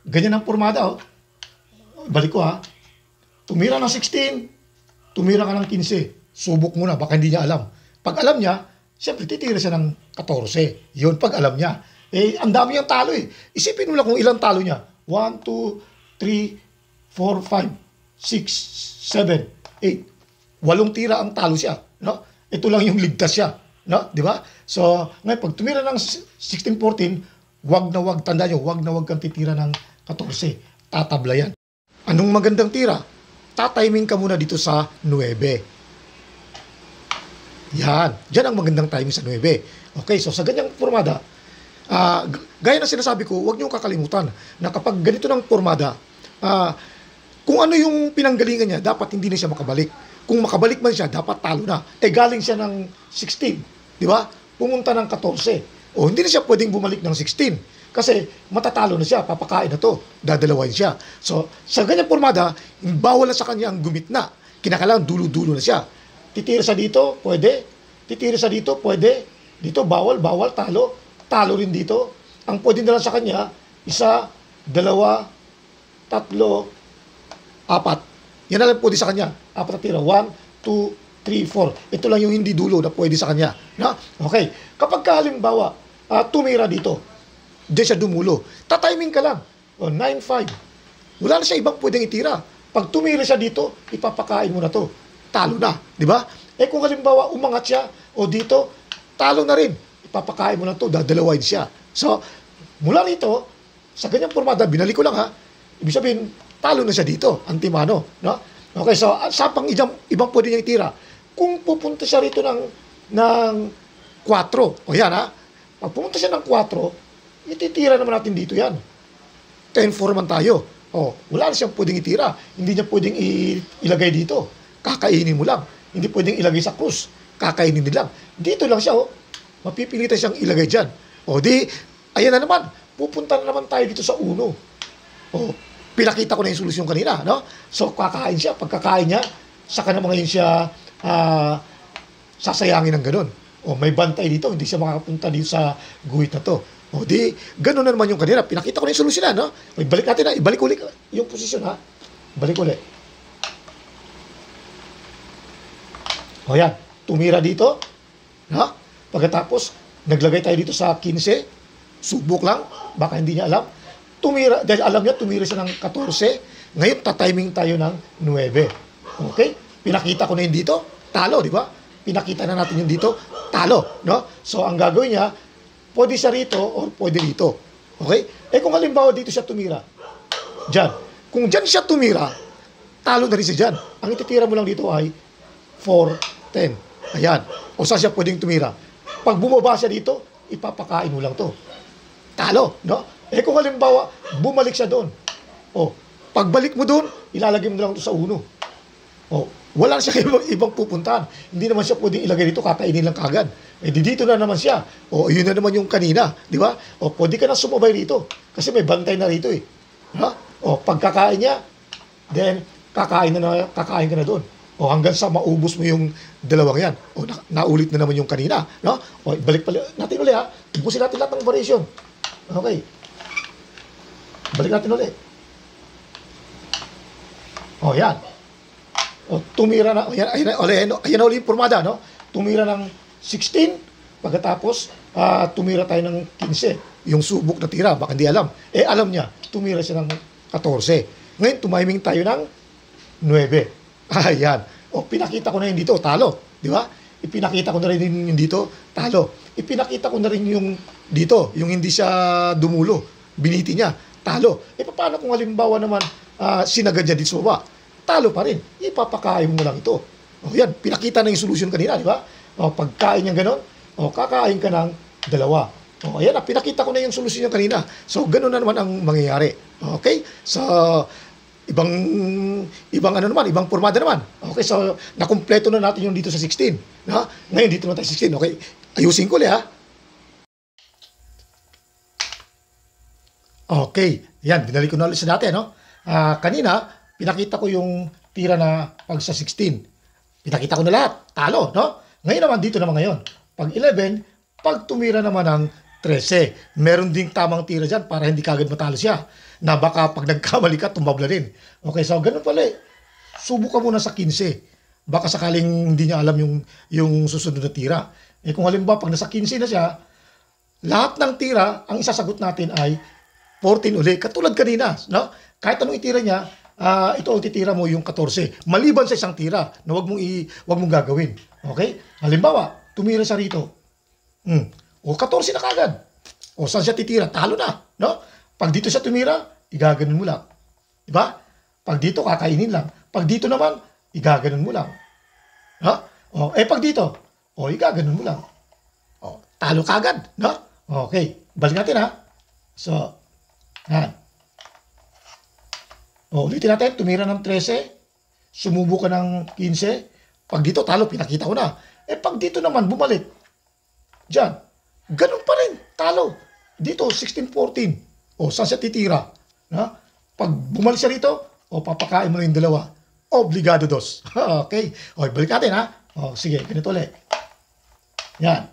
Ganyan ang pormada, oh. Balik ko, ha? Tumira ng 16, tumira ka ng 15. Subok muna, baka hindi niya alam. Pag alam niya, siyempre titira siya ng 14. Yun, pag alam niya. Eh, ang dami yung talo eh. Isipin mo lang kung ilang talo niya. 1, 2, 3, 4, 5, 6, 7, 8. Walong tira ang talo siya. No? Ito lang yung ligtas siya. No? Di ba? So, ngayon, pag tumira ng 1614, wag na wag, tanda nyo, wag na wag kang titira ng 14. Tatabla yan. Anong magandang tira? Tatiming ka muna dito sa 9. Yan. Diyan ang magandang timing sa 9. Okay, so sa ganyang formada, uh, gaya na sinasabi ko, huwag niyong kakalimutan na kapag ganito ng formada, uh, kung ano yung pinanggalingan niya, dapat hindi na siya makabalik. Kung makabalik man siya, dapat talo na. Eh galing siya ng 16. Di ba? Pumunta ng 14. O hindi na siya pwedeng bumalik ng 16. Kasi matatalo na siya, papakain na to, dadalawain siya. So, sa ganyang formada, bawal na sa kanya ang gumitna. Kinakailangan dulo-dulo na siya. Titira sa dito, pwede. Titira sa dito, pwede. Dito, bawal, bawal, talo. Talo rin dito. Ang pwede na lang sa kanya, isa, dalawa, tatlo, apat. Yan na lang pwede sa kanya. Apat na tira. One, two, 3, 4. Ito lang yung hindi dulo na pwede sa kanya. Na? Okay. Kapag ka, halimbawa, uh, tumira dito, di siya dumulo. Tatiming ka lang. O, 9, 5. Wala na siya ibang pwedeng itira. Pag tumira siya dito, ipapakain mo na to. Talo na. Di ba? Eh kung halimbawa, umangat siya, o dito, talo na rin. Ipapakain mo na to, dadalawain siya. So, mula rito, sa ganyang formada, binalik ko lang ha, ibig sabihin, talo na siya dito, antimano. No? Okay, so, sa pang ibang, ibang pwede niya itira, kung pupunta siya rito ng, ng 4. O yan ha. Pag pumunta siya ng 4, ititira naman natin dito yan. 10-4 man tayo. O, wala na siyang pwedeng itira. Hindi niya pwedeng ilagay dito. Kakainin mo lang. Hindi pwedeng ilagay sa krus. Kakainin din lang. Dito lang siya, o. Mapipilitan siyang ilagay dyan. O, di, ayan na naman. Pupunta na naman tayo dito sa uno. O, pinakita ko na yung solusyon kanina, no? So, kakain siya. Pagkakain niya, saka na mga yun siya uh, sasayangin ng ganun. O oh, may bantay dito, hindi siya makapunta dito sa guhit na to. O oh, di, ganun na naman yung kanila. Pinakita ko na yung solusyon na, ah, no? O, oh, ibalik natin na, ah. ibalik ulit yung posisyon, ha? Balik ulit. O yan, tumira dito, ha? Pagkatapos, naglagay tayo dito sa 15, subok lang, baka hindi niya alam. Tumira, dahil alam niya, tumira siya ng 14, ngayon tatiming tayo ng 9. Okay? Pinakita ko na yun dito, talo, di ba? Pinakita na natin yun dito, talo, no? So, ang gagawin niya, pwede siya rito or pwede dito. Okay? Eh kung halimbawa dito siya tumira, dyan. Kung dyan siya tumira, talo na rin siya dyan. Ang ititira mo lang dito ay 4, 10. Ayan. O saan siya pwedeng tumira? Pag bumaba siya dito, ipapakain mo lang to. Talo, no? Eh kung halimbawa, bumalik siya doon. O, pagbalik mo doon, ilalagay mo lang to sa uno. O, wala siya ibang, ibang pupuntahan. Hindi naman siya pwedeng ilagay dito, kakainin lang kagad. Eh, di dito na naman siya. O, yun na naman yung kanina, di ba? O, pwede ka na sumabay dito. Kasi may bantay na rito eh. Ha? O, pagkakain niya, then, kakain na, na kakain ka na doon. O, hanggang sa maubos mo yung dalawang yan. O, na, naulit na naman yung kanina. No? O, balik pala, natin ulit ha. Ubusin natin lahat ng variation. Okay. Balik natin ulit. O, yan. O tumira na, ayan, ayan, ayan, ayan ulit formada, no? Tumira ng 16, pagkatapos uh, tumira tayo ng 15. Yung subok na tira, baka hindi alam. Eh, alam niya, tumira siya ng 14. Ngayon, tumiming tayo ng 9. Ayan. O, pinakita ko na yun dito, talo. Di ba? Ipinakita ko na rin yung dito, talo. Ipinakita ko na rin yung dito, yung hindi siya dumulo. Biniti niya, talo. E paano kung halimbawa naman uh, ah, sinagad niya dito sa talo pa rin. Ipapakain mo lang ito. O yan, pinakita na yung solution kanina, di ba? O pagkain niya ganon, o kakain ka ng dalawa. O ayan, pinakita ko na yung solution niya kanina. So, ganun na naman ang mangyayari. Okay? So, ibang ibang ano naman, ibang pormada naman. Okay, so nakumpleto na natin yung dito sa 16. Ha? Ngayon dito na tayo 16. Okay, ayusin ko ulit ha. Okay, yan, binalik ko na ulit sa dati, no? Uh, kanina, pinakita ko yung tira na pag sa 16. Pinakita ko na lahat. Talo, no? Ngayon naman, dito naman ngayon. Pag 11, pag tumira naman ng 13, meron ding tamang tira dyan para hindi kagad matalo siya. Na baka pag nagkamali ka, tumabla din. Okay, so ganun pala eh. Subok ka muna sa 15. Baka sakaling hindi niya alam yung, yung susunod na tira. Eh kung halimbawa, pag nasa 15 na siya, lahat ng tira, ang isasagot natin ay 14 uli. Katulad kanina, no? Kahit anong itira niya, uh, ito all titira mo yung 14. Maliban sa isang tira na wag mong i wag mong gagawin. Okay? Halimbawa, tumira sa rito. Mm. O 14 na kagad. O saan siya titira? Talo na, no? Pag dito siya tumira, igaganon mo lang. 'Di ba? Pag dito kakainin lang. Pag dito naman, igaganon mo lang. No? O eh pag dito, o igaganon mo lang. O talo kagad, no? Okay, balik natin ha. So, yan. O, oh, ulitin natin, tumira ng 13, sumubo ka ng 15, pag dito talo, pinakita ko na. Eh pag dito naman, bumalik. Diyan. Ganun pa rin, talo. Dito, 16-14. O, saan siya titira? Na? Pag bumalik siya rito, o oh, papakain mo yung dalawa. Obligado dos. okay. O, balik natin ha. O, sige, ganito ulit. Yan.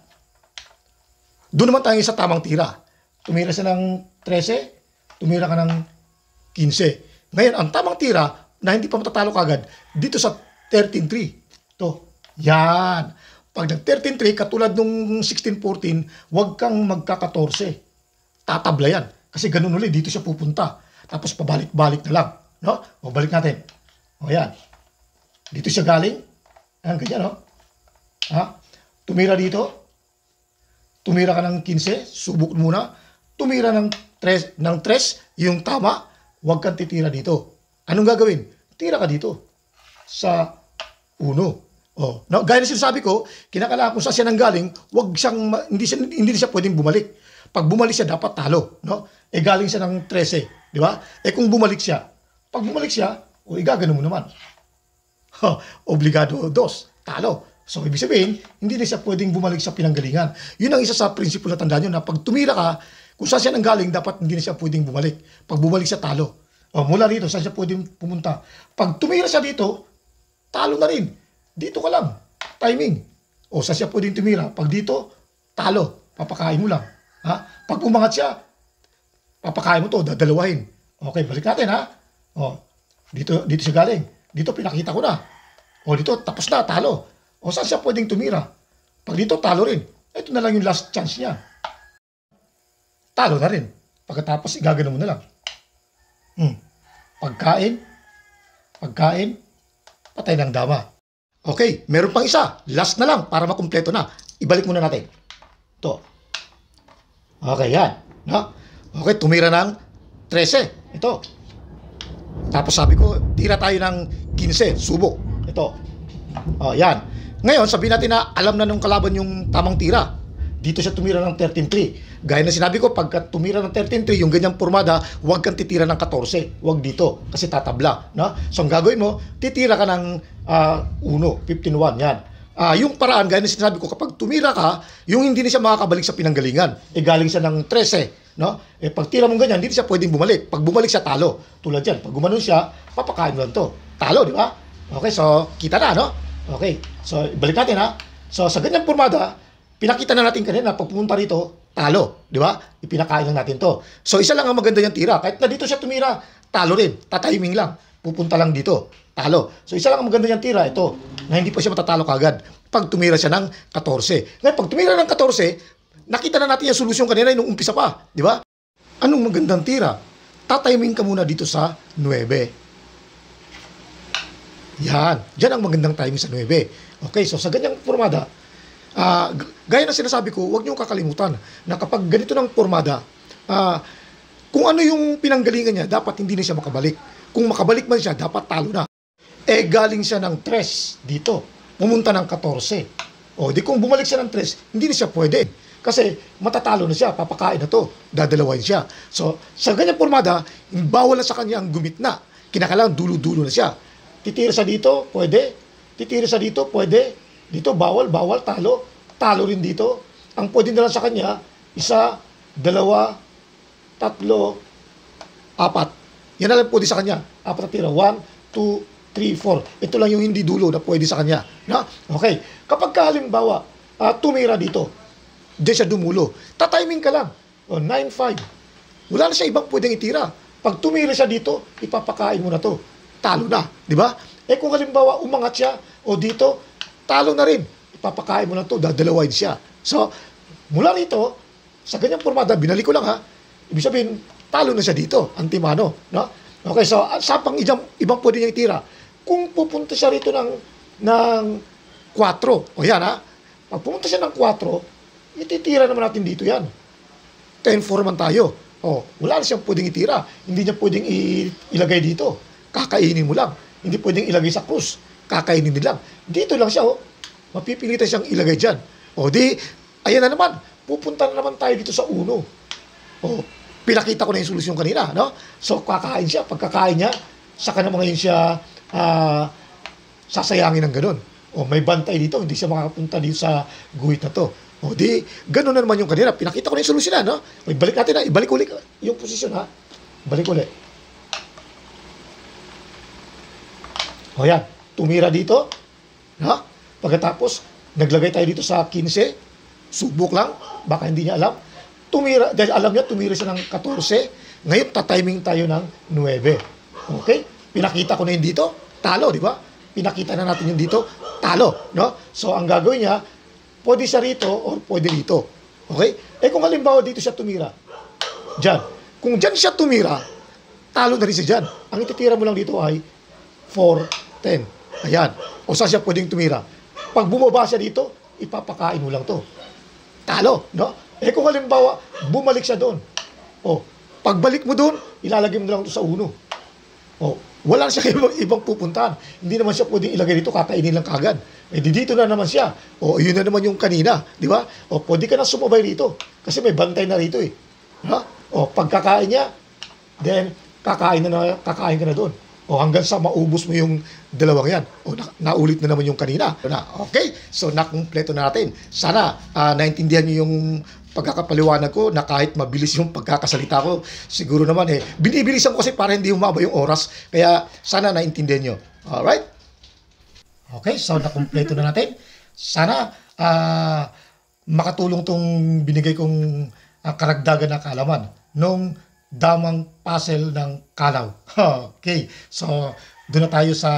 Doon naman tayo sa tamang tira. Tumira siya ng 13, tumira ka ng 15. Ngayon, ang tamang tira na hindi pa matatalo kagad, dito sa 13-3. Ito. Yan. Pag nag 13-3, katulad nung 16-14, huwag kang magka-14. Tatabla yan. Kasi ganun ulit, dito siya pupunta. Tapos pabalik-balik na lang. No? O balik natin. O yan. Dito siya galing. Ayan, ganyan, no? Ha? Tumira dito. Tumira ka ng 15. Subok muna. Tumira ng 3, ng 3 yung tama huwag kang titira dito. Anong gagawin? Tira ka dito. Sa uno. Oh, no, gaya na sinasabi ko, kinakala kung saan siya nang galing, wag siyang hindi siya hindi siya pwedeng bumalik. Pag bumalik siya dapat talo, no? Eh galing siya ng 13, di ba? Eh kung bumalik siya, pag bumalik siya, o igagano mo naman. Ha, obligado dos, talo. So, ibig sabihin, hindi na siya pwedeng bumalik sa pinanggalingan. Yun ang isa sa prinsipyo na tandaan nyo na pag tumira ka, kung saan siya nanggaling, dapat hindi na siya pwedeng bumalik. Pag bumalik siya, talo. O, mula rito, saan siya pwedeng pumunta? Pag tumira siya dito, talo na rin. Dito ka lang. Timing. O, saan siya pwedeng tumira? Pag dito, talo. Papakain mo lang. Ha? Pag umangat siya, papakain mo to, dadalawahin. Okay, balik natin ha. O, dito, dito siya galing. Dito pinakita ko na. O dito, tapos na, talo. O saan siya pwedeng tumira? Pag dito, talo rin. Ito na lang yung last chance niya talo na rin. Pagkatapos, igagano mo na lang. Hmm. Pagkain, pagkain, patay ng dama. Okay, meron pang isa. Last na lang para makumpleto na. Ibalik muna natin. to Okay, yan. No? Okay, tumira ng 13. Ito. Tapos sabi ko, tira tayo ng 15. Subok. Ito. O, oh, yan. Ngayon, sabi natin na alam na nung kalaban yung tamang tira dito siya tumira ng 13-3. Gaya na sinabi ko, pagka tumira ng 13-3, yung ganyang pormada, huwag kang titira ng 14. Huwag dito, kasi tatabla. Na? So, ang gagawin mo, titira ka ng uh, 1, 15-1, yan. Uh, yung paraan, gaya na sinabi ko, kapag tumira ka, yung hindi na siya makakabalik sa pinanggalingan. E galing siya ng 13. No? E pag tira mo ganyan, hindi siya pwedeng bumalik. Pag bumalik siya, talo. Tulad yan, pag gumanon siya, papakain mo lang to. Talo, di ba? Okay, so kita na, no? Okay, so balik natin ha. So sa ganyang pormada, Pinakita na natin kanina, pag pumunta rito, talo. Di ba? Ipinakain lang natin to. So, isa lang ang maganda niyang tira. Kahit na dito siya tumira, talo rin. Tatiming lang. Pupunta lang dito. Talo. So, isa lang ang maganda niyang tira. Ito, na hindi po siya matatalo kagad. Pag tumira siya ng 14. Ngayon, pag tumira ng 14, nakita na natin yung solusyon kanina eh, nung umpisa pa. Di ba? Anong magandang tira? Tatiming ka muna dito sa 9. Yan. Diyan ang magandang timing sa 9. Okay, so sa ganyang formada, uh, gaya na sinasabi ko, huwag niyong kakalimutan na kapag ganito ng pormada, uh, ah, kung ano yung pinanggalingan niya, dapat hindi na siya makabalik. Kung makabalik man siya, dapat talo na. Eh, galing siya ng 3 dito. Pumunta ng 14. O, di kung bumalik siya ng 3, hindi na siya pwede. Kasi matatalo na siya, papakain na to, dadalawain siya. So, sa ganyang pormada, bawal na sa kanya ang gumitna. Kinakailangan dulo-dulo na siya. Titira sa dito, pwede. Titira sa dito, pwede dito, bawal, bawal, talo. Talo rin dito. Ang pwede nila sa kanya, isa, dalawa, tatlo, apat. Yan na lang pwede sa kanya. Apat na tira. One, two, three, four. Ito lang yung hindi dulo na pwede sa kanya. Na? Okay. Kapag ka, halimbawa, uh, tumira dito, diyan siya dumulo. Tatiming ka lang. O, 9-5. Wala na siya ibang pwedeng itira. Pag tumira siya dito, ipapakain mo na to. Talo na. Di ba? Eh kung halimbawa, umangat siya, o dito, talo na rin. Ipapakain mo lang to, dadalawain siya. So, mula rito, sa ganyang formada, binalik ko lang ha, ibig sabihin, talo na siya dito, antimano. No? Okay, so, sa pang ibang, ibang pwede niya itira, kung pupunta siya rito ng, ng 4, o yan ha, pag pumunta siya ng 4, ititira naman natin dito yan. 10-4 man tayo. O, wala na siyang pwedeng itira. Hindi niya pwedeng ilagay dito. Kakainin mo lang. Hindi pwedeng ilagay sa krus kakainin nila. Dito lang siya, oh. Mapipilitan siyang ilagay dyan. O oh, di, ayan na naman. Pupunta na naman tayo dito sa uno. O, oh, pinakita ko na yung solusyon kanina, no? So, kakain siya. Pagkakain niya, saka mga yun siya uh, sasayangin ng ganun. O, oh, may bantay dito, hindi siya makapunta dito sa guhit na to. O di, ganun na naman yung kanina. Pinakita ko na yung solusyon na, ah, no? O, ibalik natin na, ah. ibalik ulit yung posisyon, ha? Balik ulit. O, yan tumira dito. Ha? Pagkatapos, naglagay tayo dito sa 15. Subok lang. Baka hindi niya alam. Tumira, dahil alam niya, tumira siya ng 14. Ngayon, tatiming tayo ng 9. Okay? Pinakita ko na yun dito. Talo, di ba? Pinakita na natin yun dito. Talo. No? So, ang gagawin niya, pwede siya rito or pwede dito. Okay? Eh kung halimbawa dito siya tumira, dyan. Kung dyan siya tumira, talo na rin siya dyan. Ang ititira mo lang dito ay 4, 10. Ayan. O saan siya pwedeng tumira? Pag bumaba siya dito, ipapakain mo lang to. Talo, no? Eh kung halimbawa, bumalik siya doon. O, pagbalik mo doon, ilalagay mo lang to sa uno. O, wala siya kayo ibang pupuntahan. Hindi naman siya pwedeng ilagay dito, kakainin lang kagad. Eh, di dito na naman siya. O, yun na naman yung kanina, di ba? O, pwede ka na sumabay dito. Kasi may bantay na rito eh. Ha? O, pagkakain niya, then, kakain na, na kakain ka na doon. O hanggang sa maubos mo yung dalawang yan. O na, naulit na naman yung kanina. Na, okay? So, nakumpleto na natin. Sana uh, naintindihan nyo yung pagkakapaliwanag ko na kahit mabilis yung pagkakasalita ko, siguro naman eh, binibilisan ko kasi para hindi humaba yung oras. Kaya sana naintindihan nyo. Alright? Okay, so nakumpleto na natin. Sana uh, makatulong tong binigay kong uh, karagdagan na kaalaman nung damang puzzle ng kalaw. Okay, so doon na tayo sa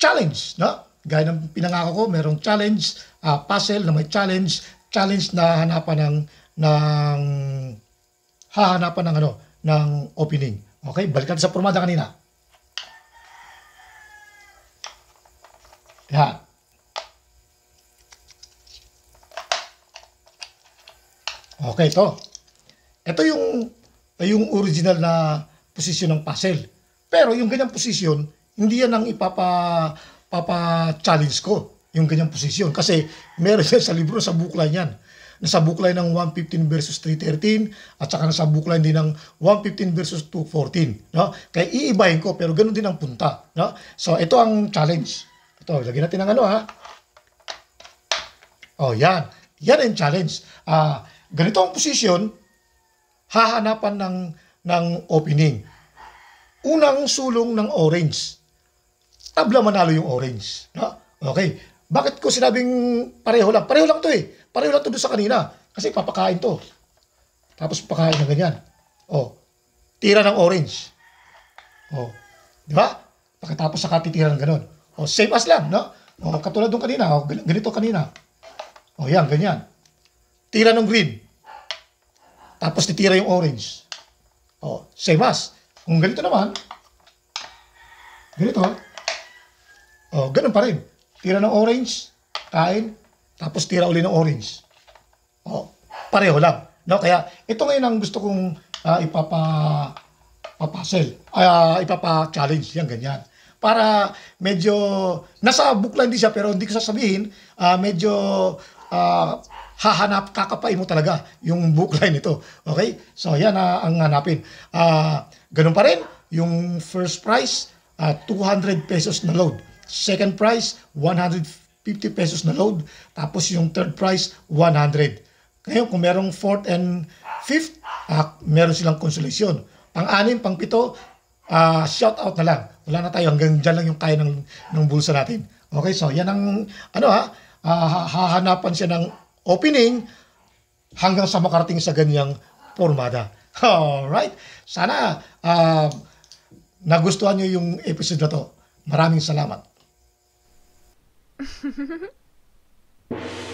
challenge, no? Gaya ng pinangako ko, merong challenge, uh, puzzle na may challenge, challenge na hanapan ng ng hahanapan ng ano, ng opening. Okay, balikan sa pormada kanina. Yan. Okay, ito. Ito yung ay yung original na posisyon ng puzzle. Pero yung ganyang posisyon, hindi yan ang ipapa papa-challenge ko, yung ganyang posisyon. Kasi meron yan sa libro, sa bookline niyan. Nasa bookline ng 115 versus 313 at saka nasa bookline din ng 115 versus 214. No? Kaya iibahin ko pero ganun din ang punta. No? So ito ang challenge. Ito, lagyan natin ng ano ha. Oh, yan. Yan ang challenge. Ah, ganito ang posisyon, hahanapan ng, ng opening. Unang sulong ng orange. Tabla manalo yung orange. No? Okay. Bakit ko sinabing pareho lang? Pareho lang to eh. Pareho lang to sa kanina. Kasi papakain to. Tapos pakain na ganyan. Oh. Tira ng orange. Oh. Di ba? Pagkatapos sa titira ng ganun. Oh, same as lang, no? Oh, katulad nung kanina, oh, ganito kanina. Oh, yan, ganyan. Tira ng green. Tapos titira yung orange. Oh, same as. Kung ganito naman, ganito, oh, ganun pa rin. Tira ng orange, kain, tapos tira uli ng orange. Oh, pareho lang. No? Kaya, ito ngayon ang gusto kong uh, ipapa papasel, uh, ipapa-challenge, yan, ganyan. Para medyo, nasa book lang din siya, pero hindi ko sasabihin, uh, medyo uh, hahanap, kakapain mo talaga yung bookline ito. Okay? So, yan uh, ang hanapin. Uh, ganun pa rin, yung first price, uh, ah, 200 pesos na load. Second price, 150 pesos na load. Tapos yung third price, 100. Ngayon, kung merong fourth and fifth, uh, meron silang consolation. Pang-anim, pang-pito, uh, shout out na lang. Wala na tayo, hanggang diyan lang yung kaya ng, ng bulsa natin. Okay, so yan ang, ano ha, uh, hahanapan siya ng opening hanggang sa makarating sa ganyang formada. Alright? Sana uh, nagustuhan nyo yung episode na to. Maraming salamat.